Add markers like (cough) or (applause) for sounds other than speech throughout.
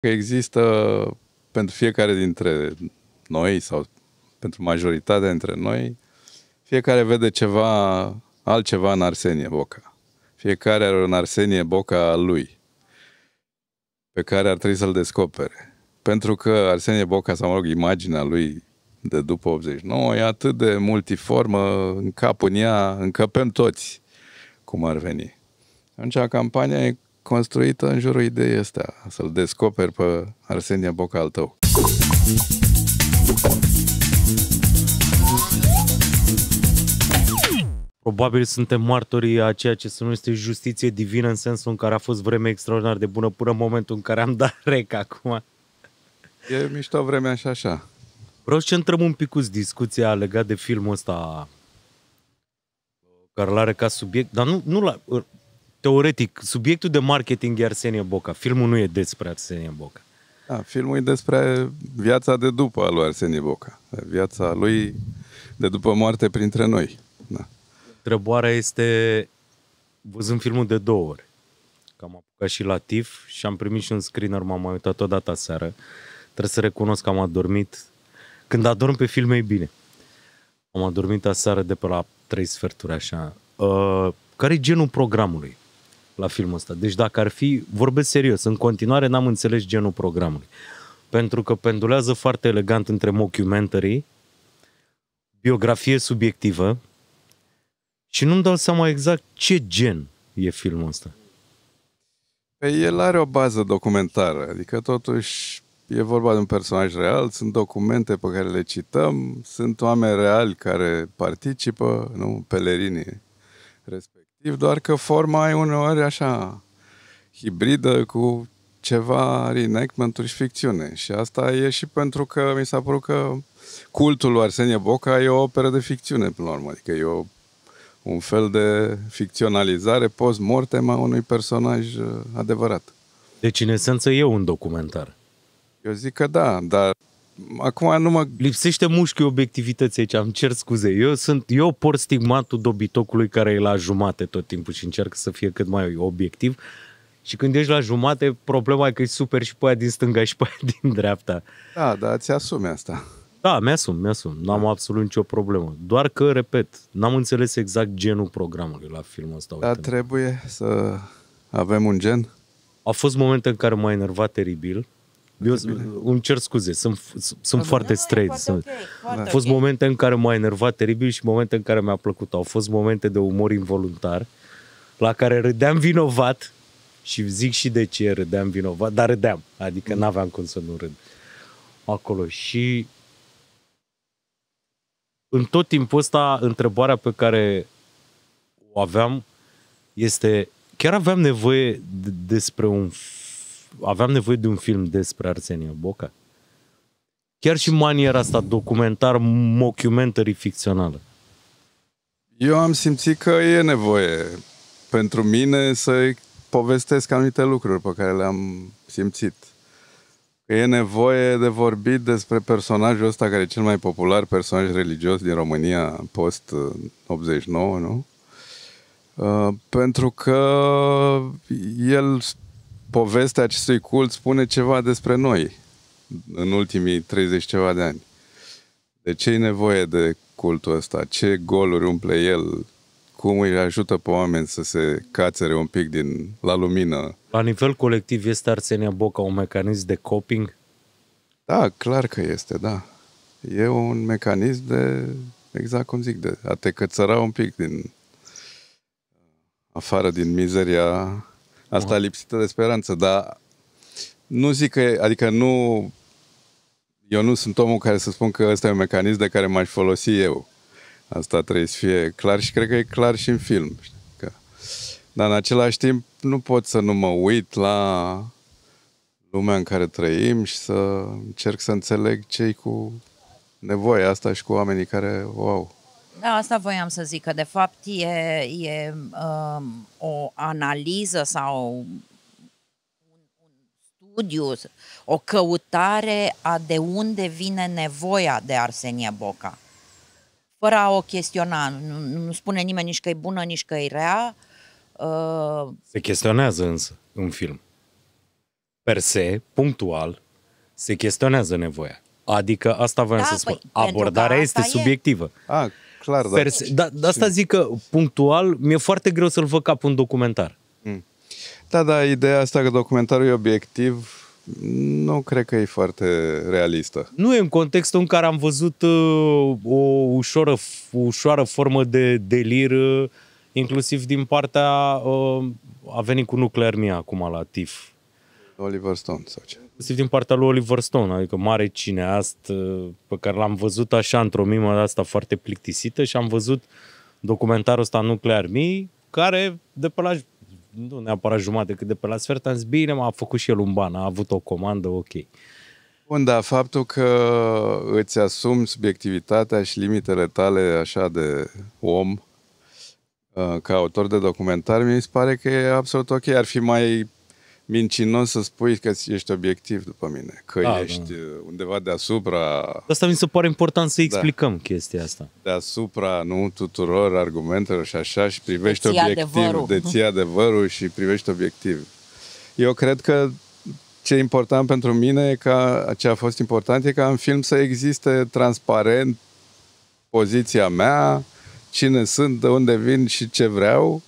că există pentru fiecare dintre noi sau pentru majoritatea dintre noi, fiecare vede ceva altceva în Arsenie Boca. Fiecare are în Arsenie Boca al lui, pe care ar trebui să-l descopere. Pentru că Arsenie Boca, sau mă rog, imaginea lui de după 89 e atât de multiformă, în cap în ea, încăpem toți, cum ar veni. Atunci campania e construită în jurul ideii astea, să-l descoperi pe Arsenia Boca al tău. Probabil suntem martorii a ceea ce se numește justiție divină în sensul în care a fost vreme extraordinar de bună până în momentul în care am dat (laughs) rec acum. E mișto vremea și așa. Vreau să centrăm un pic discuția legat de filmul ăsta care l-are ca subiect, dar nu, nu la, teoretic, subiectul de marketing e Arsenie Boca. Filmul nu e despre Arsenie Boca. Da, filmul e despre viața de după a lui Arsenie Boca. Viața lui de după moarte printre noi. Da. Trăboarea este, văzând filmul de două ori, Cam am apucat și la TIF și am primit și un screener, m-am mai uitat odată seară. Trebuie să recunosc că am adormit. Când adorm pe filme e bine. Am adormit aseară de pe la trei sferturi așa. Uh, care e genul programului? la filmul ăsta. Deci dacă ar fi, vorbesc serios, în continuare n-am înțeles genul programului. Pentru că pendulează foarte elegant între mockumentary, biografie subiectivă și nu-mi dau seama exact ce gen e filmul ăsta. Păi el are o bază documentară, adică totuși e vorba de un personaj real, sunt documente pe care le cităm, sunt oameni reali care participă, nu pelerinii respectiv respectiv, doar că forma e uneori așa hibridă cu ceva reenactment și ficțiune. Și asta e și pentru că mi s-a părut că cultul lui Arsenie Boca e o operă de ficțiune, până la urmă. Adică e o, un fel de ficționalizare post-mortem a unui personaj uh, adevărat. Deci, în esență, e un documentar. Eu zic că da, dar acum nu mă... Lipsește mușchiul obiectivității aici, am cer scuze. Eu, sunt, eu por stigmatul dobitocului care e la jumate tot timpul și încerc să fie cât mai obiectiv. Și când ești la jumate, problema e că e super și pe aia din stânga și pe aia din dreapta. Da, da, ți asumi asta. Da, mi-asum, mi-asum. N-am da. absolut nicio problemă. Doar că, repet, n-am înțeles exact genul programului la filmul ăsta. Dar trebuie să avem un gen? Au fost momente în care m-a enervat teribil eu îmi cer scuze, sunt, sunt foarte straight. Sunt. Okay, Au fost okay. momente în care m-a enervat teribil și momente în care mi-a plăcut. Au fost momente de umor involuntar la care râdeam vinovat și zic și de ce râdeam vinovat, dar râdeam, adică mm. n-aveam cum să nu râd acolo. Și în tot timpul ăsta, întrebarea pe care o aveam este, chiar aveam nevoie de, despre un aveam nevoie de un film despre Arsenie Boca. Chiar și maniera asta documentar, mockumentary ficțională. Eu am simțit că e nevoie pentru mine să povestesc anumite lucruri pe care le-am simțit. Că e nevoie de vorbit despre personajul ăsta care e cel mai popular personaj religios din România post-89, uh, nu? Uh, pentru că el povestea acestui cult spune ceva despre noi în ultimii 30 ceva de ani. De ce e nevoie de cultul ăsta? Ce goluri umple el? Cum îi ajută pe oameni să se cațere un pic din la lumină? La nivel colectiv este Arsenia Boca un mecanism de coping? Da, clar că este, da. E un mecanism de, exact cum zic, de a te cățăra un pic din afară din mizeria Asta wow. lipsită de speranță, dar nu zic că, adică nu, eu nu sunt omul care să spun că ăsta e un mecanism de care m-aș folosi eu. Asta trebuie să fie clar și cred că e clar și în film. Că... Dar în același timp nu pot să nu mă uit la lumea în care trăim și să încerc să înțeleg cei cu nevoia asta și cu oamenii care o au. Da, Asta voiam să zic, că de fapt e, e um, o analiză sau un, un studiu, o căutare a de unde vine nevoia de Arsenie Boca. Fără a o chestiona, nu, nu spune nimeni nici că e bună, nici că e rea. Uh... Se chestionează însă în film. Per se, punctual, se chestionează nevoia. Adică asta vreau da, să păi, spun. Abordarea este e. subiectivă. Clar, da. Perse- da, de da, asta zic că punctual mi-e foarte greu să-l văd ca un documentar. Mm. Da, da, ideea asta că documentarul e obiectiv nu cred că e foarte realistă. Nu e în contextul în care am văzut uh, o ușoară, ușoară formă de delir, uh, inclusiv din partea... Uh, a venit cu Nuclear Mia acum la TIF. Oliver Stone sau ce? inclusiv din partea lui Oliver Stone, adică mare cineast pe care l-am văzut așa într-o mimă de asta foarte plictisită și am văzut documentarul ăsta Nuclear Me, care de pe la, nu neapărat jumate, cât de pe la sfert am zis, bine, m-a făcut și el un ban, a avut o comandă, ok. Bun, da, faptul că îți asumi subiectivitatea și limitele tale așa de om, uh, ca autor de documentar, mi se pare că e absolut ok. Ar fi mai mincinos să spui că ești obiectiv după mine, că da, ești da. Uh, undeva deasupra... Asta mi se pare important să da. explicăm da. chestia asta. Deasupra, nu, tuturor argumentelor și așa și privești de obiectiv, adevărul. deții adevărul și privești obiectiv. Eu cred că ce e important pentru mine e ca, ce a fost important e ca în film să existe transparent poziția mea, cine sunt, de unde vin și ce vreau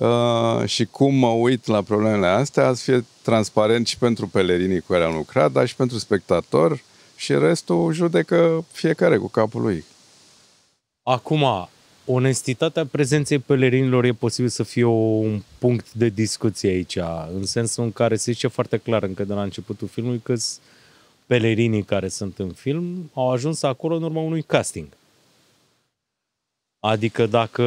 Uh, și cum mă uit la problemele astea, să fie transparent și pentru pelerinii cu care am lucrat, dar și pentru spectator și restul judecă fiecare cu capul lui. Acum, onestitatea prezenței pelerinilor e posibil să fie un punct de discuție aici, în sensul în care se zice foarte clar încă de la începutul filmului că pelerinii care sunt în film au ajuns acolo în urma unui casting. Adică dacă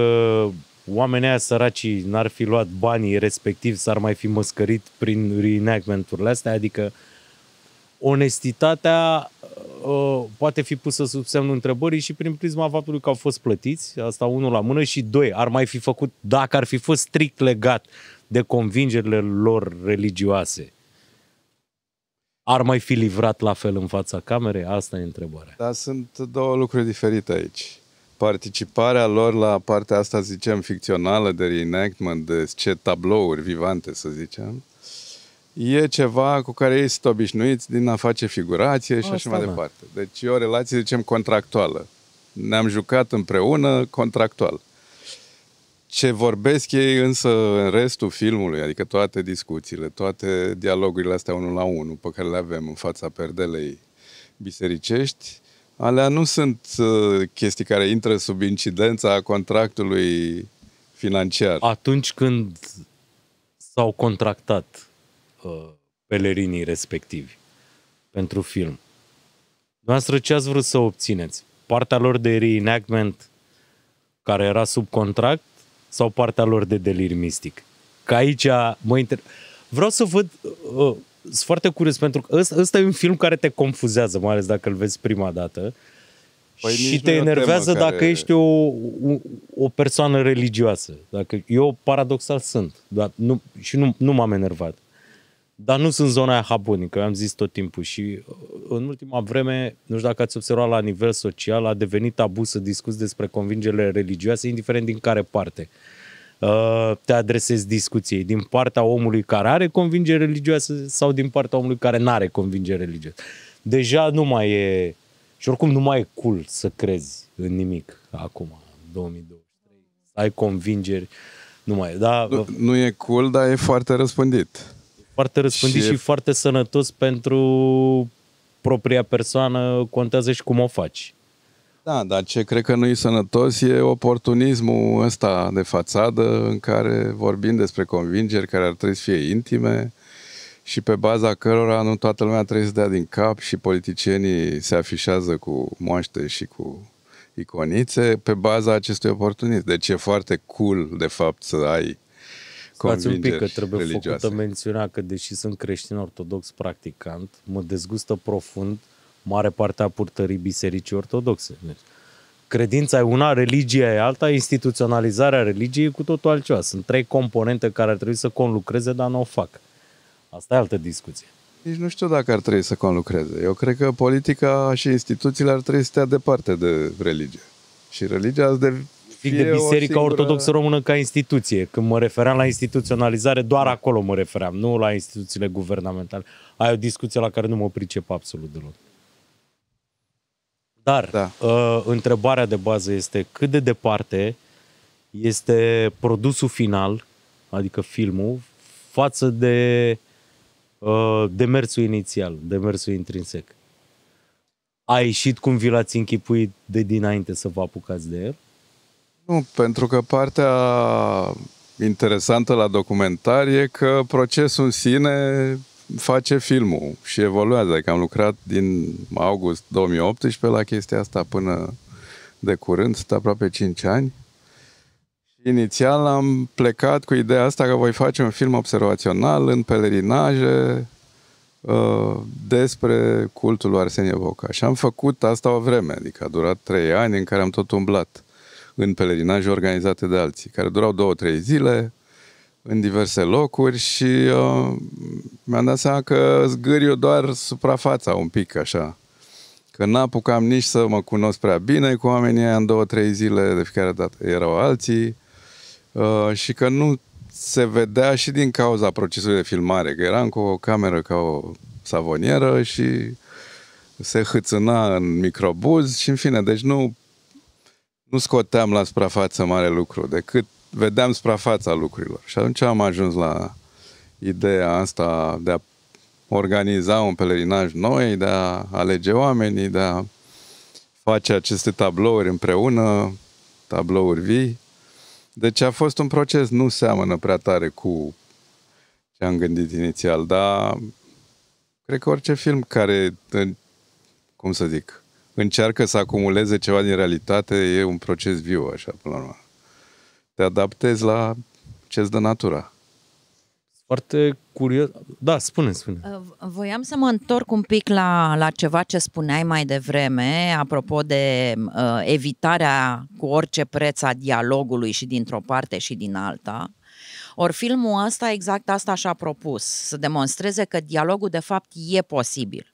oamenii aia săracii n-ar fi luat banii respectiv, s-ar mai fi măscărit prin reenactment-urile astea, adică onestitatea uh, poate fi pusă sub semnul întrebării și prin prisma faptului că au fost plătiți, asta unul la mână, și doi, ar mai fi făcut, dacă ar fi fost strict legat de convingerile lor religioase, ar mai fi livrat la fel în fața camerei? Asta e întrebarea. Dar sunt două lucruri diferite aici participarea lor la partea asta, zicem, ficțională de reenactment, de ce tablouri vivante, să zicem, e ceva cu care ei sunt obișnuiți din a face figurație și asta așa mai da. departe. Deci e o relație, zicem, contractuală. Ne-am jucat împreună contractual. Ce vorbesc ei însă în restul filmului, adică toate discuțiile, toate dialogurile astea unul la unul pe care le avem în fața perdelei bisericești, Alea nu sunt uh, chestii care intră sub incidența contractului financiar. Atunci când s-au contractat uh, pelerinii respectivi pentru film, dumneavoastră ce ați vrut să obțineți? Partea lor de reenactment care era sub contract sau partea lor de delir mistic? Că aici mă inter... Vreau să văd uh, sunt foarte curios pentru că ăsta, ăsta e un film care te confuzează, mai ales dacă îl vezi prima dată. Păi și te enervează dacă care... ești o, o, o persoană religioasă. Dacă eu paradoxal sunt, dar nu, și nu, nu m-am enervat. Dar nu sunt zona aia habonică, am zis tot timpul și uh, în ultima vreme, nu știu dacă ați observat la nivel social, a devenit tabu să discuți despre convingerile religioase, indiferent din care parte. Uh, Uh, te adresezi discuției, din partea omului care are convingere religioasă sau din partea omului care nu are convingere religioasă. Deja nu mai e, și oricum nu mai e cool să crezi în nimic acum, în 2023. ai convingeri, nu mai e. Da, nu, nu e cool, dar e foarte răspândit. Foarte răspândit și, și e... foarte sănătos pentru propria persoană, contează și cum o faci. Da, dar ce cred că nu e sănătos e oportunismul ăsta de fațadă în care vorbim despre convingeri care ar trebui să fie intime și pe baza cărora nu toată lumea trebuie să dea din cap și politicienii se afișează cu moaște și cu iconițe pe baza acestui oportunism. Deci e foarte cool, de fapt, să ai Stați un pic că trebuie religioase. făcută mențiunea că deși sunt creștin ortodox practicant, mă dezgustă profund mare parte a purtării bisericii ortodoxe. Deci, credința e una, religia e alta, instituționalizarea religiei e cu totul altceva. Sunt trei componente care ar trebui să conlucreze, dar nu o fac. Asta e altă discuție. Nici nu știu dacă ar trebui să conlucreze. Eu cred că politica și instituțiile ar trebui să stea departe de religie. Și religia de fie de Biserica singură... Ortodoxă Română ca instituție. Când mă refeream la instituționalizare, doar acolo mă refeream, nu la instituțiile guvernamentale. Ai o discuție la care nu mă pricep absolut deloc. Dar da. uh, întrebarea de bază este cât de departe este produsul final, adică filmul, față de uh, demersul inițial, demersul intrinsec. A ieșit cum vi l-ați închipuit de dinainte să vă apucați de el? Nu, pentru că partea interesantă la documentar e că procesul în sine face filmul și evoluează. Adică am lucrat din august 2018 la chestia asta până de curând, sunt aproape 5 ani. Inițial am plecat cu ideea asta că voi face un film observațional în pelerinaje uh, despre cultul lui Arsenie Boca. Și am făcut asta o vreme, adică a durat trei ani în care am tot umblat în pelerinaje organizate de alții, care durau două-trei zile, în diverse locuri și uh, mi-am dat seama că zgâriu eu doar suprafața un pic așa. Că n-apucam nici să mă cunosc prea bine cu oamenii aia în două, trei zile, de fiecare dată erau alții uh, și că nu se vedea și din cauza procesului de filmare, că eram cu o cameră ca o savonieră și se hâțâna în microbuz și în fine, deci nu, nu scoteam la suprafață mare lucru, decât vedeam suprafața lucrurilor. Și atunci am ajuns la ideea asta de a organiza un pelerinaj noi, de a alege oamenii, de a face aceste tablouri împreună, tablouri vii. Deci a fost un proces, nu seamănă prea tare cu ce am gândit inițial, dar cred că orice film care, cum să zic, încearcă să acumuleze ceva din realitate, e un proces viu, așa, până la urmă te adaptezi la ce-ți dă natura. Foarte curios. Da, spune, spune. Uh, voiam să mă întorc un pic la, la ceva ce spuneai mai devreme, apropo de uh, evitarea cu orice preț a dialogului și dintr-o parte și din alta. Or filmul ăsta exact asta și-a propus, să demonstreze că dialogul de fapt e posibil.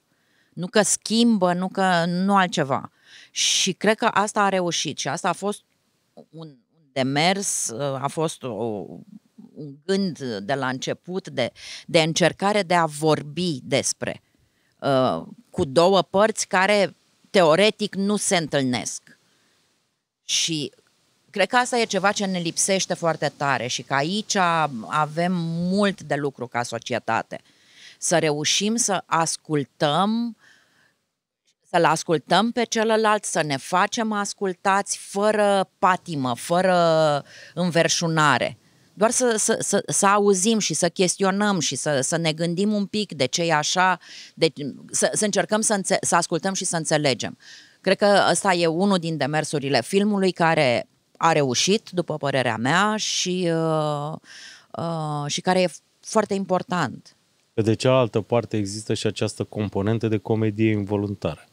Nu că schimbă, nu că nu altceva. Și cred că asta a reușit și asta a fost un, de mers uh, a fost o, un gând de la început de, de încercare de a vorbi despre uh, cu două părți care teoretic nu se întâlnesc. Și cred că asta e ceva ce ne lipsește foarte tare și că aici avem mult de lucru ca societate. Să reușim să ascultăm să-l ascultăm pe celălalt, să ne facem ascultați fără patimă, fără înverșunare. Doar să, să, să, să auzim și să chestionăm și să, să ne gândim un pic de ce e așa, de, să, să încercăm să, înțe- să ascultăm și să înțelegem. Cred că ăsta e unul din demersurile filmului care a reușit, după părerea mea, și, uh, uh, și care e foarte important. Pe de cealaltă parte există și această componentă de comedie involuntară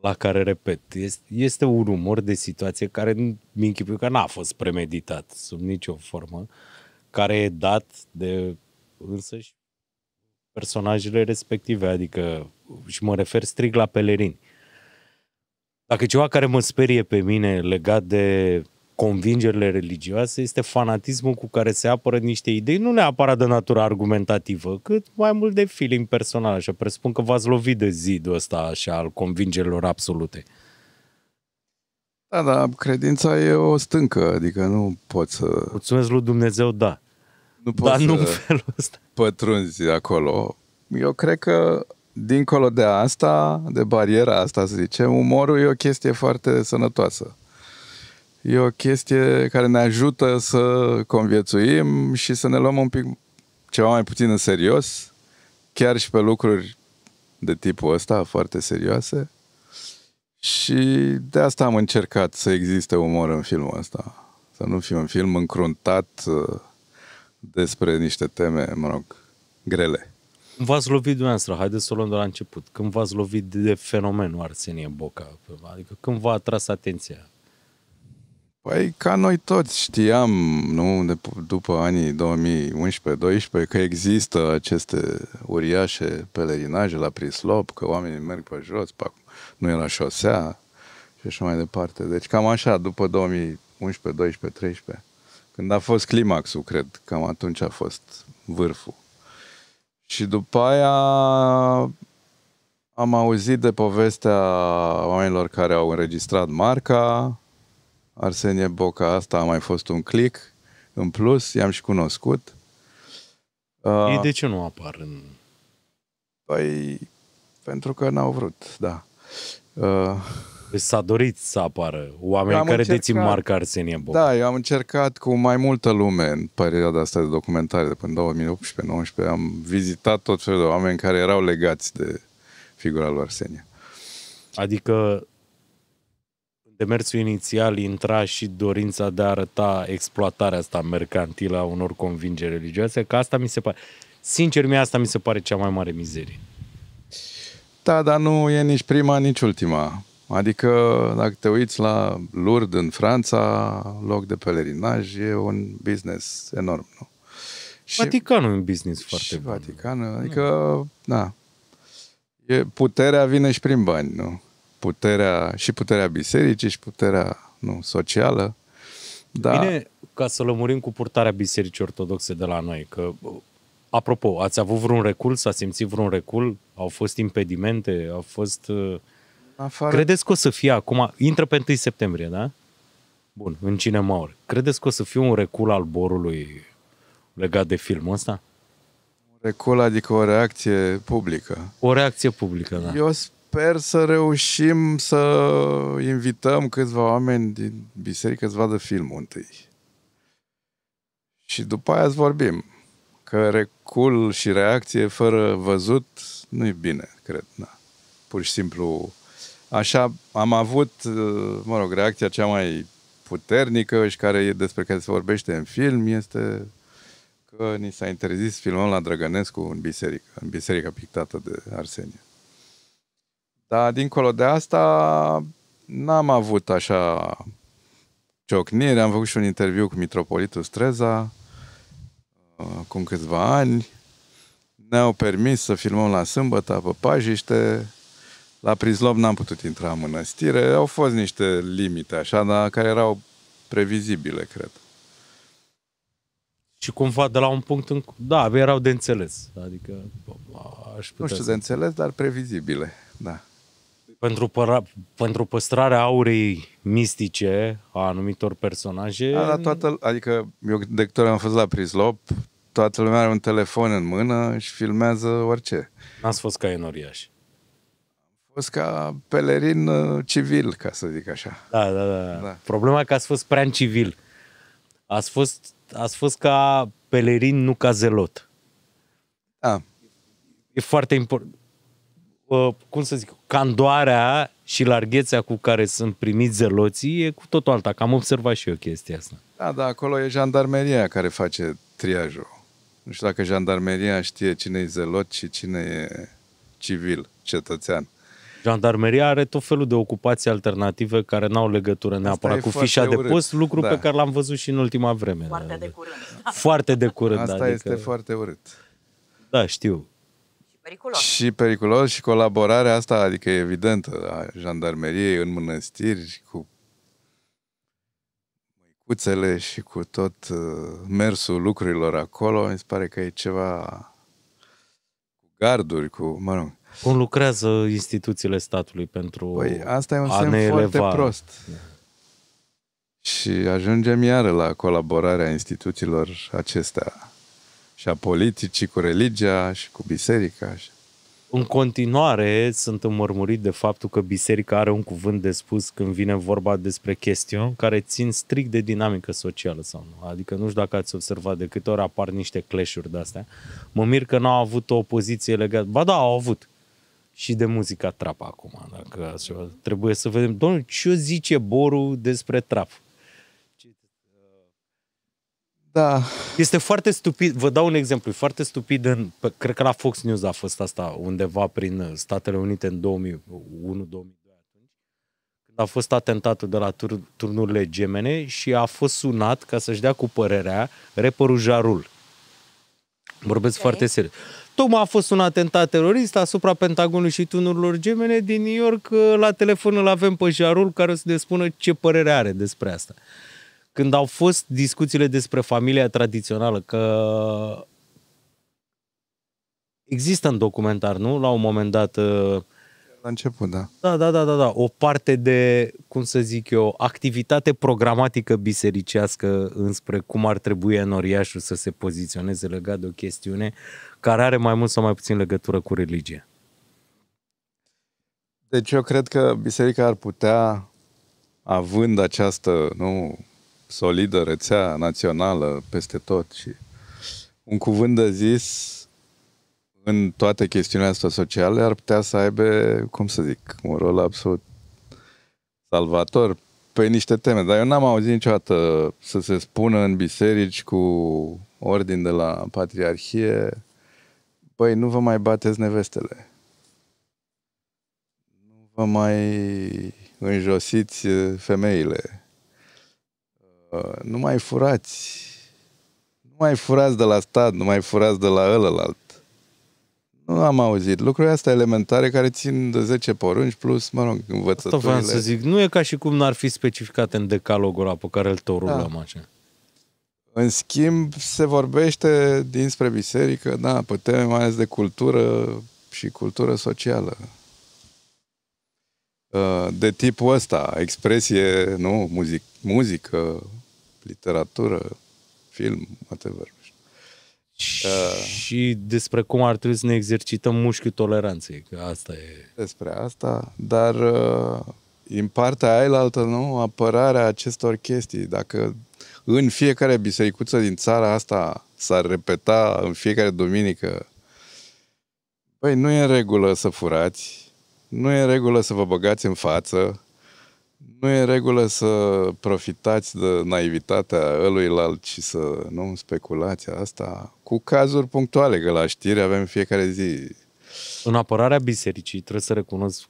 la care, repet, este, este un rumor de situație care mi-închipui că n-a fost premeditat sub nicio formă, care e dat de însăși personajele respective, adică și mă refer strict la pelerini. Dacă ceva care mă sperie pe mine legat de convingerile religioase este fanatismul cu care se apără niște idei, nu neapărat de natură argumentativă, cât mai mult de feeling personal. Așa, presupun că v-ați lovit de zidul ăsta așa, al convingerilor absolute. Da, da, credința e o stâncă, adică nu poți să... Mulțumesc lui Dumnezeu, da. Nu poți Dar nu în felul ăsta. pătrunzi acolo. Eu cred că dincolo de asta, de bariera asta, să zicem, umorul e o chestie foarte sănătoasă e o chestie care ne ajută să conviețuim și să ne luăm un pic ceva mai puțin în serios, chiar și pe lucruri de tipul ăsta, foarte serioase. Și de asta am încercat să existe umor în filmul ăsta. Să nu fie un film încruntat uh, despre niște teme, mă rog, grele. Când v-ați lovit dumneavoastră, haideți să o luăm de la început, când v-ați lovit de fenomenul Arsenie Boca, adică când v-a atras atenția Păi ca noi toți știam, nu, de, după anii 2011-2012, că există aceste uriașe pelerinaje la Prislop, că oamenii merg pe jos, pe, nu e la șosea și așa mai departe. Deci cam așa, după 2011, 12, 13, când a fost climaxul, cred, cam atunci a fost vârful. Și după aia am auzit de povestea oamenilor care au înregistrat marca, Arsenie Boca, asta a mai fost un click în plus, i-am și cunoscut. Ei uh, de ce nu apar în... Păi, pentru că n-au vrut, da. Uh, deci s-a dorit să apară oameni am care încercat, dețin marca Arsenie Boca. Da, eu am încercat cu mai multă lume în perioada asta de documentare, de până 2018-2019, am vizitat tot felul de oameni care erau legați de figura lui Arsenie. Adică demersul inițial intra și dorința de a arăta exploatarea asta mercantilă a unor convingeri religioase, că asta mi se pare, sincer mie asta mi se pare cea mai mare mizerie. Da, dar nu e nici prima, nici ultima. Adică, dacă te uiți la Lourdes în Franța, loc de pelerinaj, e un business enorm, nu? Și, Vaticanul e un business foarte și bun. Vaticanul, adică, nu. da. E, puterea vine și prin bani, nu? puterea, și puterea bisericii, și puterea nu, socială. Da. Bine, ca să lămurim cu purtarea Bisericii Ortodoxe de la noi, că, apropo, ați avut vreun recul, s-a simțit vreun recul, au fost impedimente, au fost... Uh, Afară. Credeți că o să fie acum, intră pe 1 septembrie, da? Bun, în cinemauri. Credeți că o să fie un recul al borului legat de filmul ăsta? Un recul, adică o reacție publică. O reacție publică, da. Eu sper să reușim să invităm câțiva oameni din biserică să vadă filmul întâi. Și după aia îți vorbim. Că recul și reacție fără văzut nu e bine, cred. Na. Pur și simplu, așa am avut, mă rog, reacția cea mai puternică și care e despre care se vorbește în film este că ni s-a interzis filmul la Drăgănescu în biserică, în biserica pictată de Arsenie. Dar dincolo de asta n-am avut așa ciocnire. Am făcut și un interviu cu Mitropolitul Streza uh, acum câțiva ani. Ne-au permis să filmăm la sâmbătă pe Pajiște. La Prizlov n-am putut intra în mănăstire. Au fost niște limite așa, dar care erau previzibile, cred. Și cumva de la un punct în... Da, erau de înțeles. Adică aș putea Nu știu să... de înțeles, dar previzibile, da pentru, păra, pentru păstrarea aurei mistice a anumitor personaje. A, da, toată, adică eu de câte ori am fost la Prislop, toată lumea are un telefon în mână și filmează orice. N-ați fost ca enoriaș. Am fost ca pelerin uh, civil, ca să zic așa. Da, da, da, da. da. Problema e că ați fost prea în civil. Ați fost, ați fost ca pelerin, nu ca zelot. Da. E foarte important Uh, cum să zic, candoarea și larghețea cu care sunt primiți zeloții e cu totul alta. Că am observat și eu chestia asta. Da, da, acolo e jandarmeria care face triajul. Nu știu dacă jandarmeria știe cine e zelot și cine e civil, cetățean. Jandarmeria are tot felul de ocupații alternative care n-au legătură neapărat cu fișa urât. de post, lucru da. pe care l-am văzut și în ultima vreme. Foarte de curând. Foarte de curând. Asta adică... este foarte urât. Da, știu periculos. Și periculos și colaborarea asta, adică evidentă, a jandarmeriei în mănăstiri cu măicuțele și cu tot uh, mersul lucrurilor acolo, mi se pare că e ceva cu garduri, cu, mă rog. Cum lucrează instituțiile statului pentru păi, asta e un semn foarte prost. Și ajungem iară la colaborarea instituțiilor acestea și a politicii cu religia și cu biserica. În continuare, sunt înmărmurit de faptul că biserica are un cuvânt de spus când vine vorba despre chestiuni care țin strict de dinamică socială sau nu. Adică nu știu dacă ați observat de câte ori apar niște clashuri de-astea. Mă mir că n-au avut o opoziție legată. Ba da, au avut și de muzica trap acum, dacă așa, trebuie să vedem. Domnul, ce zice Boru despre trap? Da. Este foarte stupid, vă dau un exemplu, e foarte stupid, în, cred că la Fox News a fost asta undeva prin uh, Statele Unite în 2001-2002 a fost atentatul de la tur- turnurile gemene și a fost sunat ca să-și dea cu părerea reperul Jarul. Vorbesc okay. foarte serios. Tocmai a fost un atentat terorist asupra Pentagonului și tunurilor gemene din New York. Uh, la telefon îl avem pe Jarul care o să ne spună ce părere are despre asta. Uh, când au fost discuțiile despre familia tradițională, că există în documentar, nu? La un moment dat... Uh, La început, da. Da, da, da, da, da. O parte de, cum să zic eu, activitate programatică bisericească înspre cum ar trebui enoriașul să se poziționeze legat de o chestiune care are mai mult sau mai puțin legătură cu religie. Deci eu cred că biserica ar putea, având această, nu, solidă rețea națională peste tot și un cuvânt de zis în toate chestiunile astea sociale ar putea să aibă, cum să zic, un rol absolut salvator pe niște teme. Dar eu n-am auzit niciodată să se spună în biserici cu ordin de la patriarhie, băi, nu vă mai bateți nevestele. Nu vă mai înjosiți femeile nu mai furați, nu mai furați de la stat, nu mai furați de la ălălalt. Nu am auzit lucrurile astea elementare care țin de 10 porunci plus, mă rog, învățăturile. Asta vreau să zic, nu e ca și cum n-ar fi specificate în decalogul ăla pe care îl torul da. așa. În schimb, se vorbește dinspre biserică, da, pe teme mai ales de cultură și cultură socială. Uh, de tipul ăsta, expresie, nu, muzic, muzică, literatură, film, whatever. Și despre cum ar trebui să ne exercităm mușchiul toleranței, că asta e... Despre asta, dar uh, în partea ailaltă, nu, apărarea acestor chestii, dacă în fiecare bisericuță din țara asta s-ar repeta în fiecare duminică, păi nu e în regulă să furați, nu e în regulă să vă băgați în față, nu e în regulă să profitați de naivitatea ăluilalt și să nu speculați asta cu cazuri punctuale, că la știri avem fiecare zi. În apărarea bisericii, trebuie să recunosc,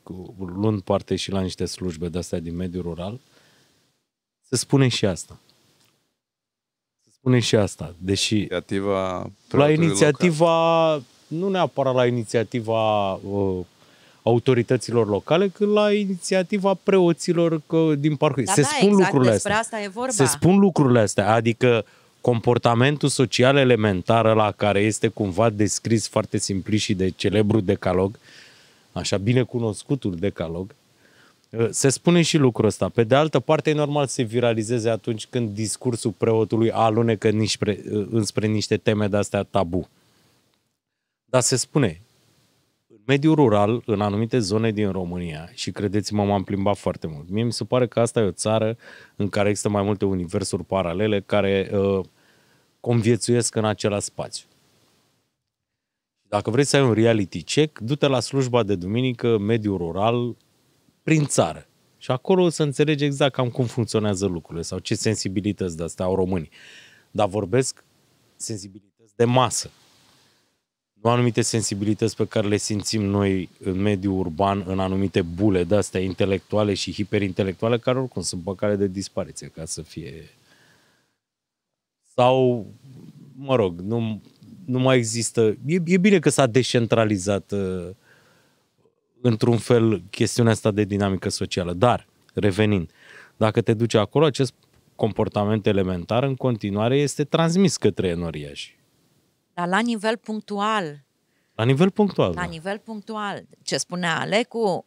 luând parte și la niște slujbe de-astea din mediul rural, se spune și asta. Se spune și asta, deși... Inițiativa la inițiativa, local. nu neapărat la inițiativa uh, autorităților locale, cât la inițiativa preoților că, din parcurs. Da, se da, spun exact, lucrurile astea. Asta e vorba. Se spun lucrurile astea, adică comportamentul social elementar la care este cumva descris foarte simplu și de celebrul decalog, așa bine cunoscutul decalog, ă, se spune și lucrul ăsta. Pe de altă parte, e normal să se viralizeze atunci când discursul preotului alunecă nișpre, ă, înspre niște teme de-astea tabu. Dar se spune, mediul rural în anumite zone din România și credeți-mă, m-am plimbat foarte mult. Mie mi se pare că asta e o țară în care există mai multe universuri paralele care uh, conviețuiesc în același spațiu. Dacă vrei să ai un reality check, du-te la slujba de duminică, mediul rural, prin țară. Și acolo o să înțelegi exact cam cum funcționează lucrurile sau ce sensibilități de astea au românii. Dar vorbesc sensibilități de masă nu anumite sensibilități pe care le simțim noi în mediul urban, în anumite bule de astea intelectuale și hiperintelectuale, care oricum sunt păcale de dispariție, ca să fie... Sau, mă rog, nu, nu mai există... E, e bine că s-a decentralizat uh, într-un fel chestiunea asta de dinamică socială, dar, revenind, dacă te duci acolo, acest comportament elementar în continuare este transmis către enoriași dar la nivel punctual. La nivel punctual. La da. nivel punctual. Ce spunea Alecu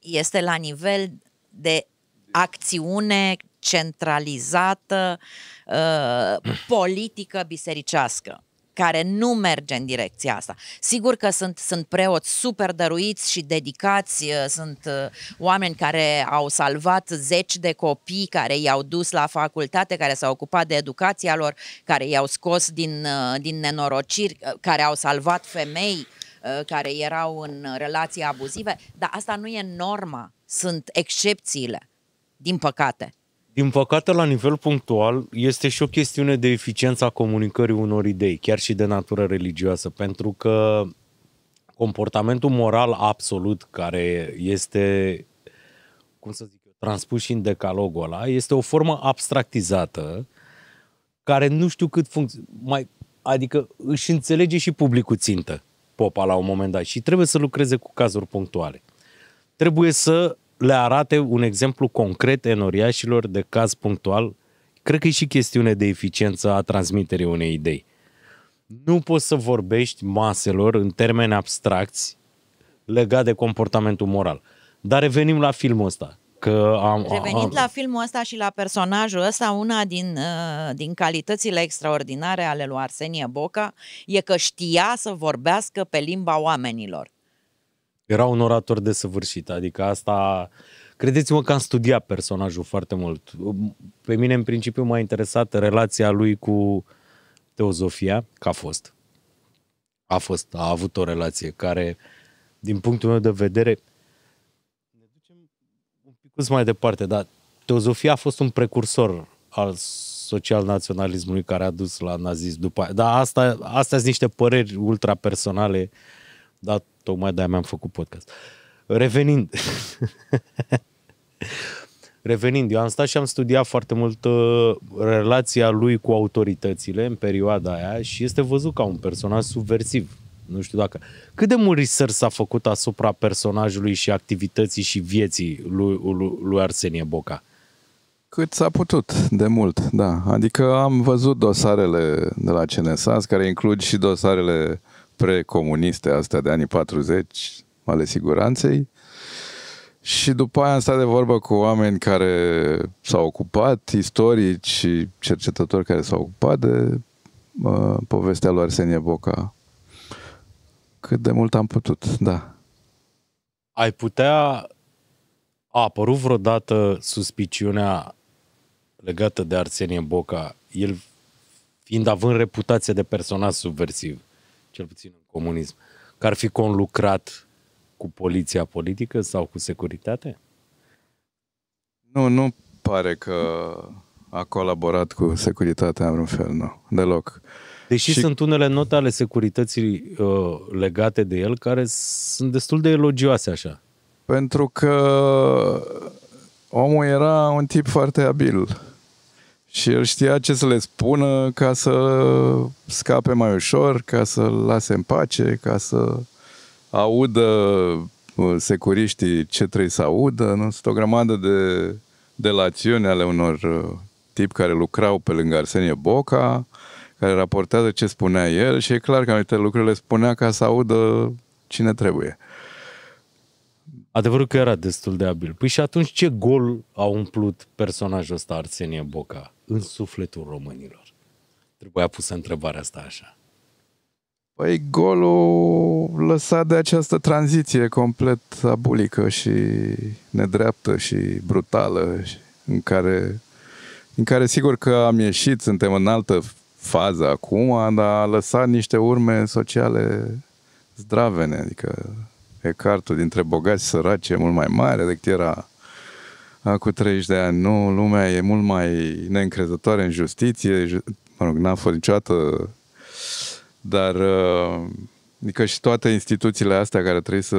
este la nivel de acțiune centralizată, uh, politică bisericească care nu merge în direcția asta. Sigur că sunt, sunt preoți super dăruiți și dedicați, uh, sunt uh, oameni care au salvat zeci de copii, care i-au dus la facultate, care s-au ocupat de educația lor, care i-au scos din, uh, din nenorociri, care au salvat femei care erau în relații abuzive, dar asta nu e norma, sunt excepțiile, din păcate. Din păcate, la nivel punctual, este și o chestiune de eficiența comunicării unor idei, chiar și de natură religioasă, pentru că comportamentul moral absolut care este, cum să zic, transpus și în decalogul ăla, este o formă abstractizată care nu știu cât funcționează, adică își înțelege și publicul țintă popa la un moment dat și trebuie să lucreze cu cazuri punctuale. Trebuie să le arate un exemplu concret enoriașilor de caz punctual, cred că e și chestiune de eficiență a transmiterii unei idei. Nu poți să vorbești maselor în termeni abstracți legat de comportamentul moral. Dar revenim la filmul ăsta. Că am, Revenit am... la filmul ăsta și la personajul ăsta, una din, uh, din calitățile extraordinare ale lui Arsenie Boca e că știa să vorbească pe limba oamenilor. Era un orator desăvârșit, adică asta... Credeți-mă că am studiat personajul foarte mult. Pe mine, în principiu, m-a interesat relația lui cu teozofia, că a fost. A fost, a avut o relație care, din punctul meu de vedere, ne ducem un pic mai departe, dar teozofia a fost un precursor al social-naționalismului care a dus la nazism după aia. Dar asta, astea sunt niște păreri ultra-personale, dar Tocmai de-aia mi-am făcut podcast. Revenind. (laughs) Revenind, eu am stat și am studiat foarte mult uh, relația lui cu autoritățile în perioada aia și este văzut ca un personaj subversiv. Nu știu dacă... Cât de mult research s-a făcut asupra personajului și activității și vieții lui, lui, lui Arsenie Boca? Cât s-a putut, de mult, da. Adică am văzut dosarele de la CNSAS, care includ și dosarele precomuniste astea de anii 40 ale siguranței. Și după aia am stat de vorbă cu oameni care s-au ocupat, istorici, cercetători care s-au ocupat de uh, povestea lui Arsenie Boca. Cât de mult am putut, da. Ai putea... A apărut vreodată suspiciunea legată de Arsenie Boca, el fiind având reputație de personaj subversiv cel puțin în comunism, că ar fi conlucrat cu poliția politică sau cu securitate? Nu, nu pare că a colaborat cu securitatea în vreun fel, nu, deloc. Deși și... sunt unele note ale securității uh, legate de el care sunt destul de elogioase așa. Pentru că omul era un tip foarte abil și el știa ce să le spună ca să scape mai ușor, ca să lase în pace, ca să audă uh, securiștii ce trebuie să audă. Nu? Sunt o grămadă de lațiuni ale unor uh, tip care lucrau pe lângă Arsenie Boca, care raportează ce spunea el și e clar că anumite lucruri le spunea ca să audă cine trebuie. Adevărul că era destul de abil. Păi și atunci ce gol a umplut personajul ăsta Arsenie Boca? în sufletul românilor? Trebuia pusă întrebarea asta așa. Păi golul lăsat de această tranziție complet abulică și nedreaptă și brutală în care, în care sigur că am ieșit, suntem în altă fază acum, dar a lăsat niște urme sociale zdravene, adică cartul dintre bogați și săraci e mult mai mare decât era cu 30 de ani. Nu, lumea e mult mai neîncrezătoare în justiție, mă rog, n-a fost niciodată, dar adică și toate instituțiile astea care trebuie să,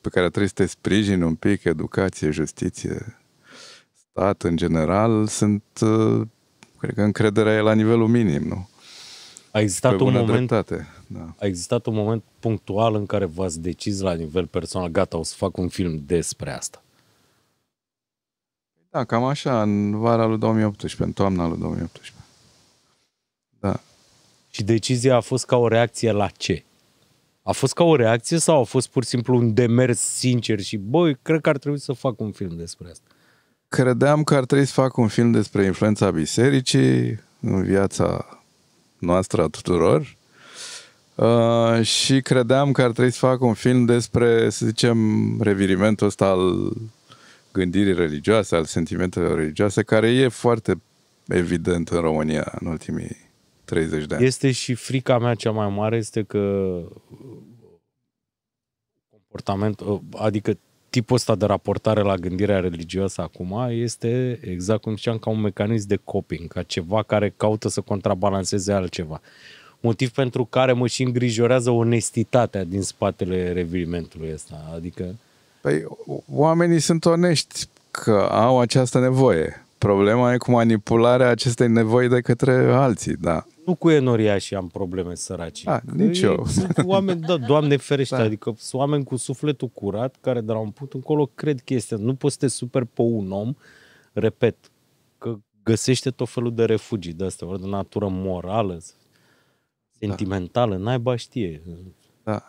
pe care trebuie să te sprijin, un pic, educație, justiție, stat în general, sunt, uh, cred că încrederea e la nivelul minim, nu? A existat, un moment, Da. a existat un moment punctual în care v-ați decis la nivel personal, gata, o să fac un film despre asta. Da, cam așa, în vara lui 2018, în toamna lui 2018. Da. Și decizia a fost ca o reacție la ce? A fost ca o reacție sau a fost pur și simplu un demers sincer și, băi, cred că ar trebui să fac un film despre asta? Credeam că ar trebui să fac un film despre influența bisericii în viața noastră a tuturor uh, și credeam că ar trebui să fac un film despre, să zicem, revirimentul ăsta al gândirii religioase, al sentimentelor religioase, care e foarte evident în România în ultimii 30 de ani. Este și frica mea cea mai mare, este că comportamentul, adică tipul ăsta de raportare la gândirea religioasă acum este, exact cum ziceam, ca un mecanism de coping, ca ceva care caută să contrabalanceze altceva. Motiv pentru care mă și îngrijorează onestitatea din spatele revirimentului ăsta. Adică Păi oamenii sunt onești că au această nevoie. Problema e cu manipularea acestei nevoi de către alții, da. Nu cu enoriașii am probleme săraci. Da, nici eu. Sunt oameni, da, Doamne ferește, (laughs) da. adică sunt oameni cu sufletul curat care de la un punct încolo cred chestia. Nu poți să te super pe un om, repet, că găsește tot felul de refugii de astea, de natură morală, da. sentimentală, da. n-ai știe. Da.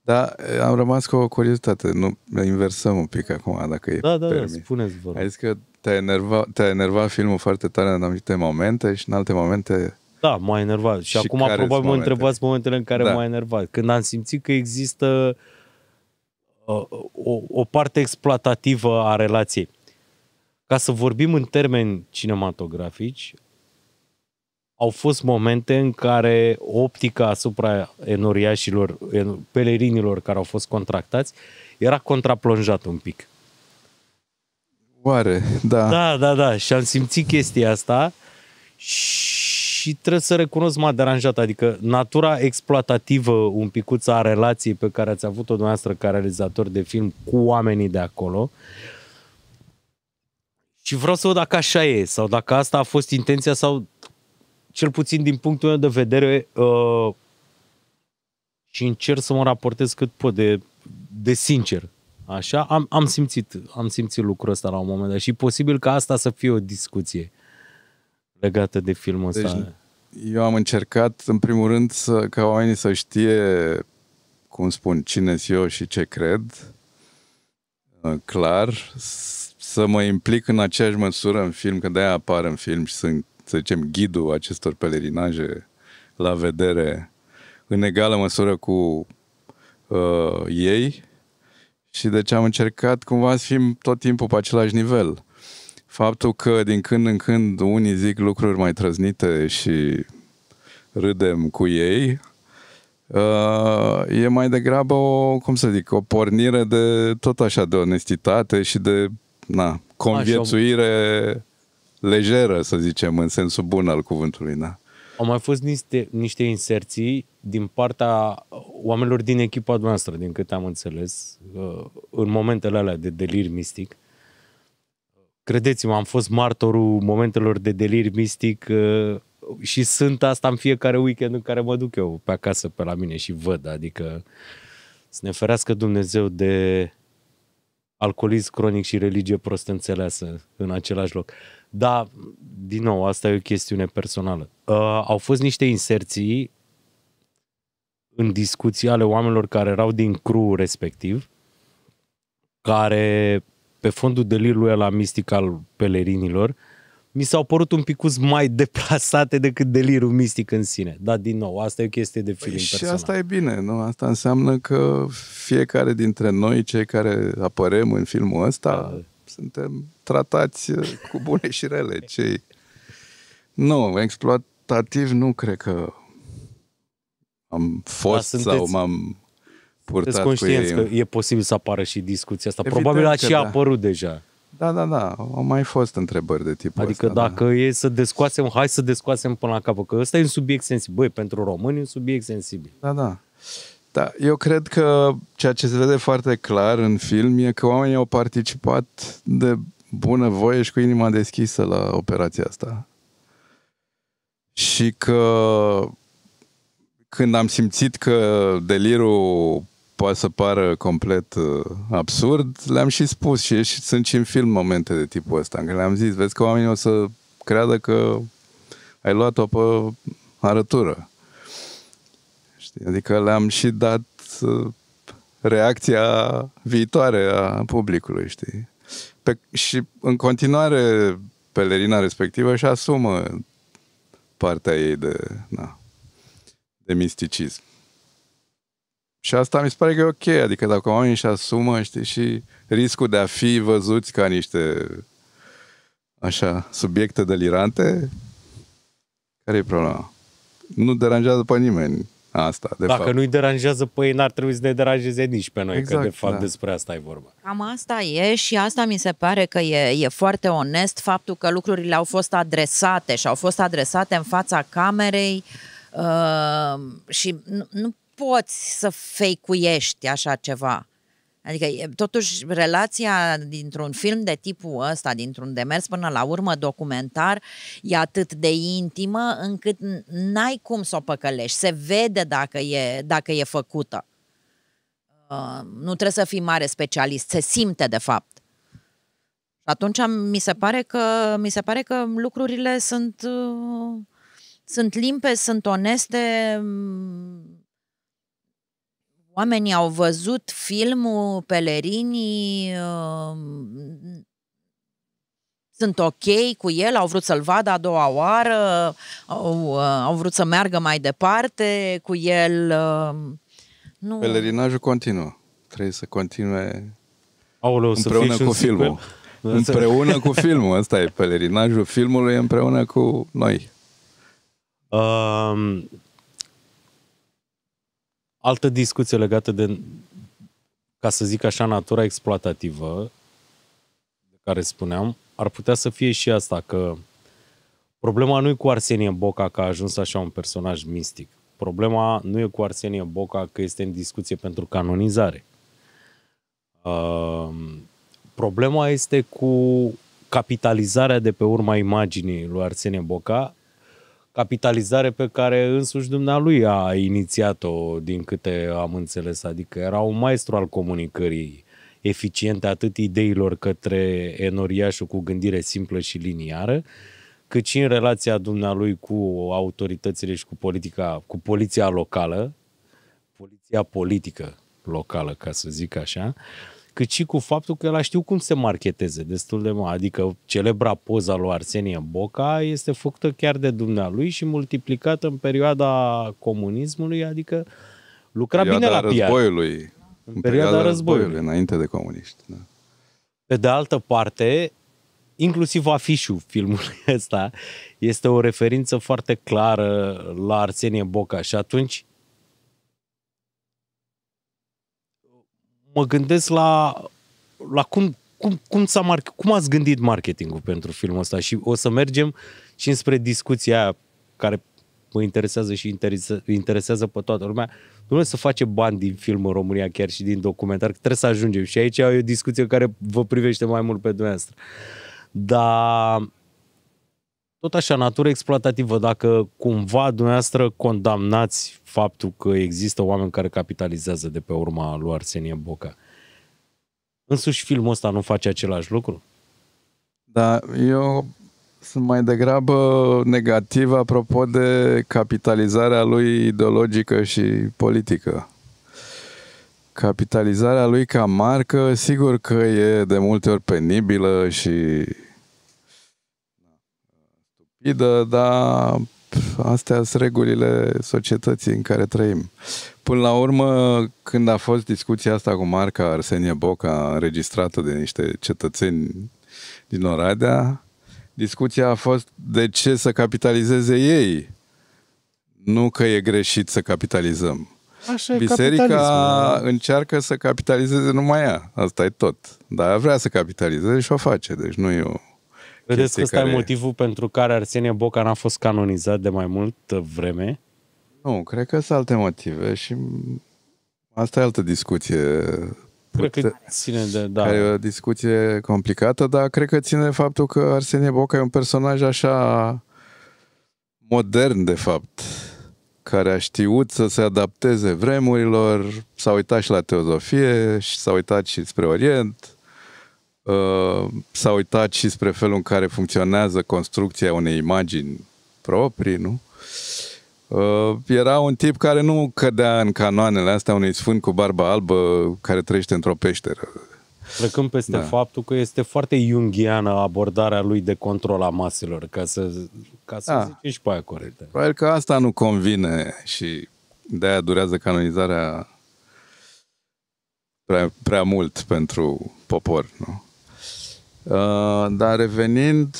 Da, am rămas cu o curiozitate, nu inversăm un pic acum, dacă da, e Da, da, da, spuneți vă. Ai zis că te-a enervat, te-a enervat filmul foarte tare în anumite momente și în alte momente... Da, m-a enervat. Și, și acum probabil mă întrebați momentele în care da. m-a enervat. Când am simțit că există o, uh, o, o parte exploatativă a relației. Ca să vorbim în termeni cinematografici, au fost momente în care optica asupra enoriașilor, pelerinilor care au fost contractați, era contraplonjat un pic. Oare, da. Da, da, da. Și am simțit chestia asta și trebuie să recunosc m-a deranjat. Adică natura exploatativă un picuț a relației pe care ați avut-o dumneavoastră ca realizator de film cu oamenii de acolo, și vreau să văd dacă așa e sau dacă asta a fost intenția sau cel puțin din punctul meu de vedere, uh, și încerc să mă raportez cât pot de, de sincer. Așa, am, am, simțit, am simțit lucrul ăsta la un moment dat și posibil ca asta să fie o discuție legată de filmul deci, ăsta. Eu am încercat, în primul rând, să, ca oamenii să știe, cum spun, cine sunt eu și ce cred, uh, clar, să mă implic în aceeași măsură în film, că de-aia apar în film și sunt să zicem, ghidul acestor pelerinaje la vedere în egală măsură cu uh, ei și deci am încercat cumva să fim tot timpul pe același nivel. Faptul că din când în când unii zic lucruri mai trăznite și râdem cu ei, uh, e mai degrabă o, cum să zic, o pornire de tot așa de onestitate și de na, conviețuire lejeră, să zicem, în sensul bun al cuvântului, na. Da. Au mai fost niște, niște inserții din partea oamenilor din echipa noastră, din câte am înțeles, uh, în momentele alea de delir mistic. Credeți-mă, am fost martorul momentelor de delir mistic uh, și sunt asta în fiecare weekend în care mă duc eu pe acasă, pe la mine și văd, adică să ne ferească Dumnezeu de alcoolism cronic și religie prost înțeleasă în același loc. Dar, din nou, asta e o chestiune personală. Uh, au fost niște inserții în discuții ale oamenilor care erau din cru respectiv, care, pe fondul delirului la mistic al pelerinilor, mi s-au părut un pic mai (laughs) deplasate decât delirul mistic în sine. Dar, din nou, asta e o chestie de film păi personal. Și asta e bine, nu? Asta înseamnă că fiecare dintre noi, cei care apărem în filmul ăsta, da suntem tratați uh, cu bune și rele. Cei... Nu, exploatativ nu cred că am fost da, sunteți, sau m-am purtat cu ei. că e posibil să apară și discuția asta. Evident Probabil și da. a apărut deja. Da, da, da. Au mai fost întrebări de tipul Adică ăsta, da. dacă da. e să descoasem, hai să descoasem până la capăt, că ăsta e un subiect sensibil. Băi, pentru români e un subiect sensibil. Da, da. Da, eu cred că ceea ce se vede foarte clar în film e că oamenii au participat de bună voie și cu inima deschisă la operația asta. Și că când am simțit că delirul poate să pară complet uh, absurd, le-am și spus și, sunt și în film momente de tipul ăsta, Când le-am zis, vezi că oamenii o să creadă că ai luat-o pe arătură știi? Adică le-am și dat uh, reacția viitoare a publicului, știi? Pe, și în continuare pelerina respectivă și asumă partea ei de, na, de misticism. Și asta mi se pare că e ok, adică dacă oamenii își asumă, știi, și riscul de a fi văzuți ca niște așa, subiecte delirante, care e problema? Nu deranjează pe nimeni. Asta, de Dacă fapt. nu-i deranjează păi n-ar trebui să ne deranjeze nici pe noi, exact, că de exact, fapt da. despre asta e vorba. Cam asta e și asta mi se pare că e, e foarte onest faptul că lucrurile au fost adresate și au fost adresate în fața camerei uh, și nu, nu poți să feicuiești așa ceva. Adică, totuși, relația dintr-un film de tipul ăsta, dintr-un demers până la urmă documentar, e atât de intimă încât n-ai cum să o păcălești. Se vede dacă e, dacă e făcută. Uh, nu trebuie să fii mare specialist, se simte, de fapt. Atunci mi se pare că, mi se pare că lucrurile sunt, uh, sunt limpe, sunt oneste, Oamenii au văzut filmul, pelerinii um, sunt ok cu el, au vrut să-l vadă a doua oară, au, uh, au vrut să meargă mai departe cu el. Um, nu. Pelerinajul continuă. Trebuie să continue Aoleu, împreună să cu filmul. Sigur. Împreună cu filmul, Asta e pelerinajul filmului împreună cu noi. Um, altă discuție legată de, ca să zic așa, natura exploatativă, de care spuneam, ar putea să fie și asta, că problema nu e cu Arsenie Boca că a ajuns așa un personaj mistic. Problema nu e cu Arsenie Boca că este în discuție pentru canonizare. Uh, problema este cu capitalizarea de pe urma imaginii lui Arsenie Boca capitalizare pe care însuși dumnealui a inițiat-o, din câte am înțeles. Adică era un maestru al comunicării eficiente atât ideilor către enoriașul cu gândire simplă și liniară, cât și în relația dumnealui cu autoritățile și cu, politica, cu poliția locală, poliția politică locală, ca să zic așa, uh, cât și cu faptul că el a știu cum se marketeze destul de mult. Adică celebra poza lui Arsenie Boca este făcută chiar de dumnealui și multiplicată în perioada comunismului, adică lucra perioada bine la PR. Războiului. În, perioada, perioada războiului. războiului. Înainte de comuniști. Da. Pe de altă parte, inclusiv afișul filmului ăsta este o referință foarte clară la Arsenie Boca și atunci mă gândesc la, la cum, cum, cum, s-a mar- cum ați gândit marketingul pentru filmul ăsta și o să mergem și înspre discuția aia care mă interesează și interese, interesează pe toată lumea. Nu să face bani din film în România, chiar și din documentar, că trebuie să ajungem. Și aici e o discuție care vă privește mai mult pe dumneavoastră. Dar tot așa, natură exploatativă, dacă cumva dumneavoastră condamnați faptul că există oameni care capitalizează de pe urma lui Arsenie Boca, însuși filmul ăsta nu face același lucru? Da, eu sunt mai degrabă negativ apropo de capitalizarea lui ideologică și politică. Capitalizarea lui ca marcă, sigur că e de multe ori penibilă și stupidă, dar astea sunt regulile societății în care trăim. Până la urmă, când a fost discuția asta cu marca Arsenie Boca, înregistrată de niște cetățeni din Oradea, discuția a fost de ce să capitalizeze ei. Nu că e greșit să capitalizăm. Așa Biserica încearcă să capitalizeze numai ea. Asta e tot. Dar vrea să capitalizeze și o face. Deci nu e o Vedeți că ăsta care... e motivul pentru care Arsenie Boca n-a fost canonizat de mai multă vreme? Nu, cred că sunt alte motive și asta e altă discuție. Cred că ține de, da. Care e o discuție complicată, dar cred că ține de faptul că Arsenie Boca e un personaj așa modern, de fapt, care a știut să se adapteze vremurilor, s-a uitat și la teozofie, s-a uitat și spre Orient, Uh, s-a uitat și spre felul în care funcționează construcția unei imagini proprii, nu? Uh, era un tip care nu cădea în canoanele astea unui sfânt cu barba albă care trăiește într-o peșteră. Plecând peste da. faptul că este foarte junghiană abordarea lui de control a maselor, ca să, ca să da. zicem și pe aia corectă. Probabil că asta nu convine și de-aia durează canonizarea prea, prea mult pentru popor, nu? Uh, dar revenind,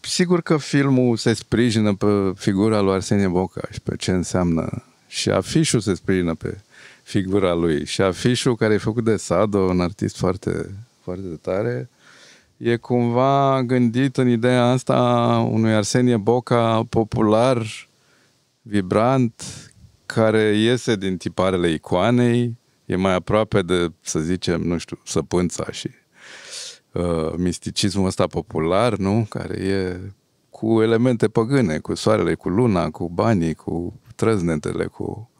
sigur că filmul se sprijină pe figura lui Arsenie Boca și pe ce înseamnă și afișul se sprijină pe figura lui și afișul care e făcut de Sado, un artist foarte, foarte tare, e cumva gândit în ideea asta unui Arsenie Boca popular, vibrant, care iese din tiparele icoanei, e mai aproape de, să zicem, nu știu, săpânța și Uh, misticismul ăsta popular, nu? Care e cu elemente păgâne, cu soarele, cu luna, cu banii, cu trăznetele, cu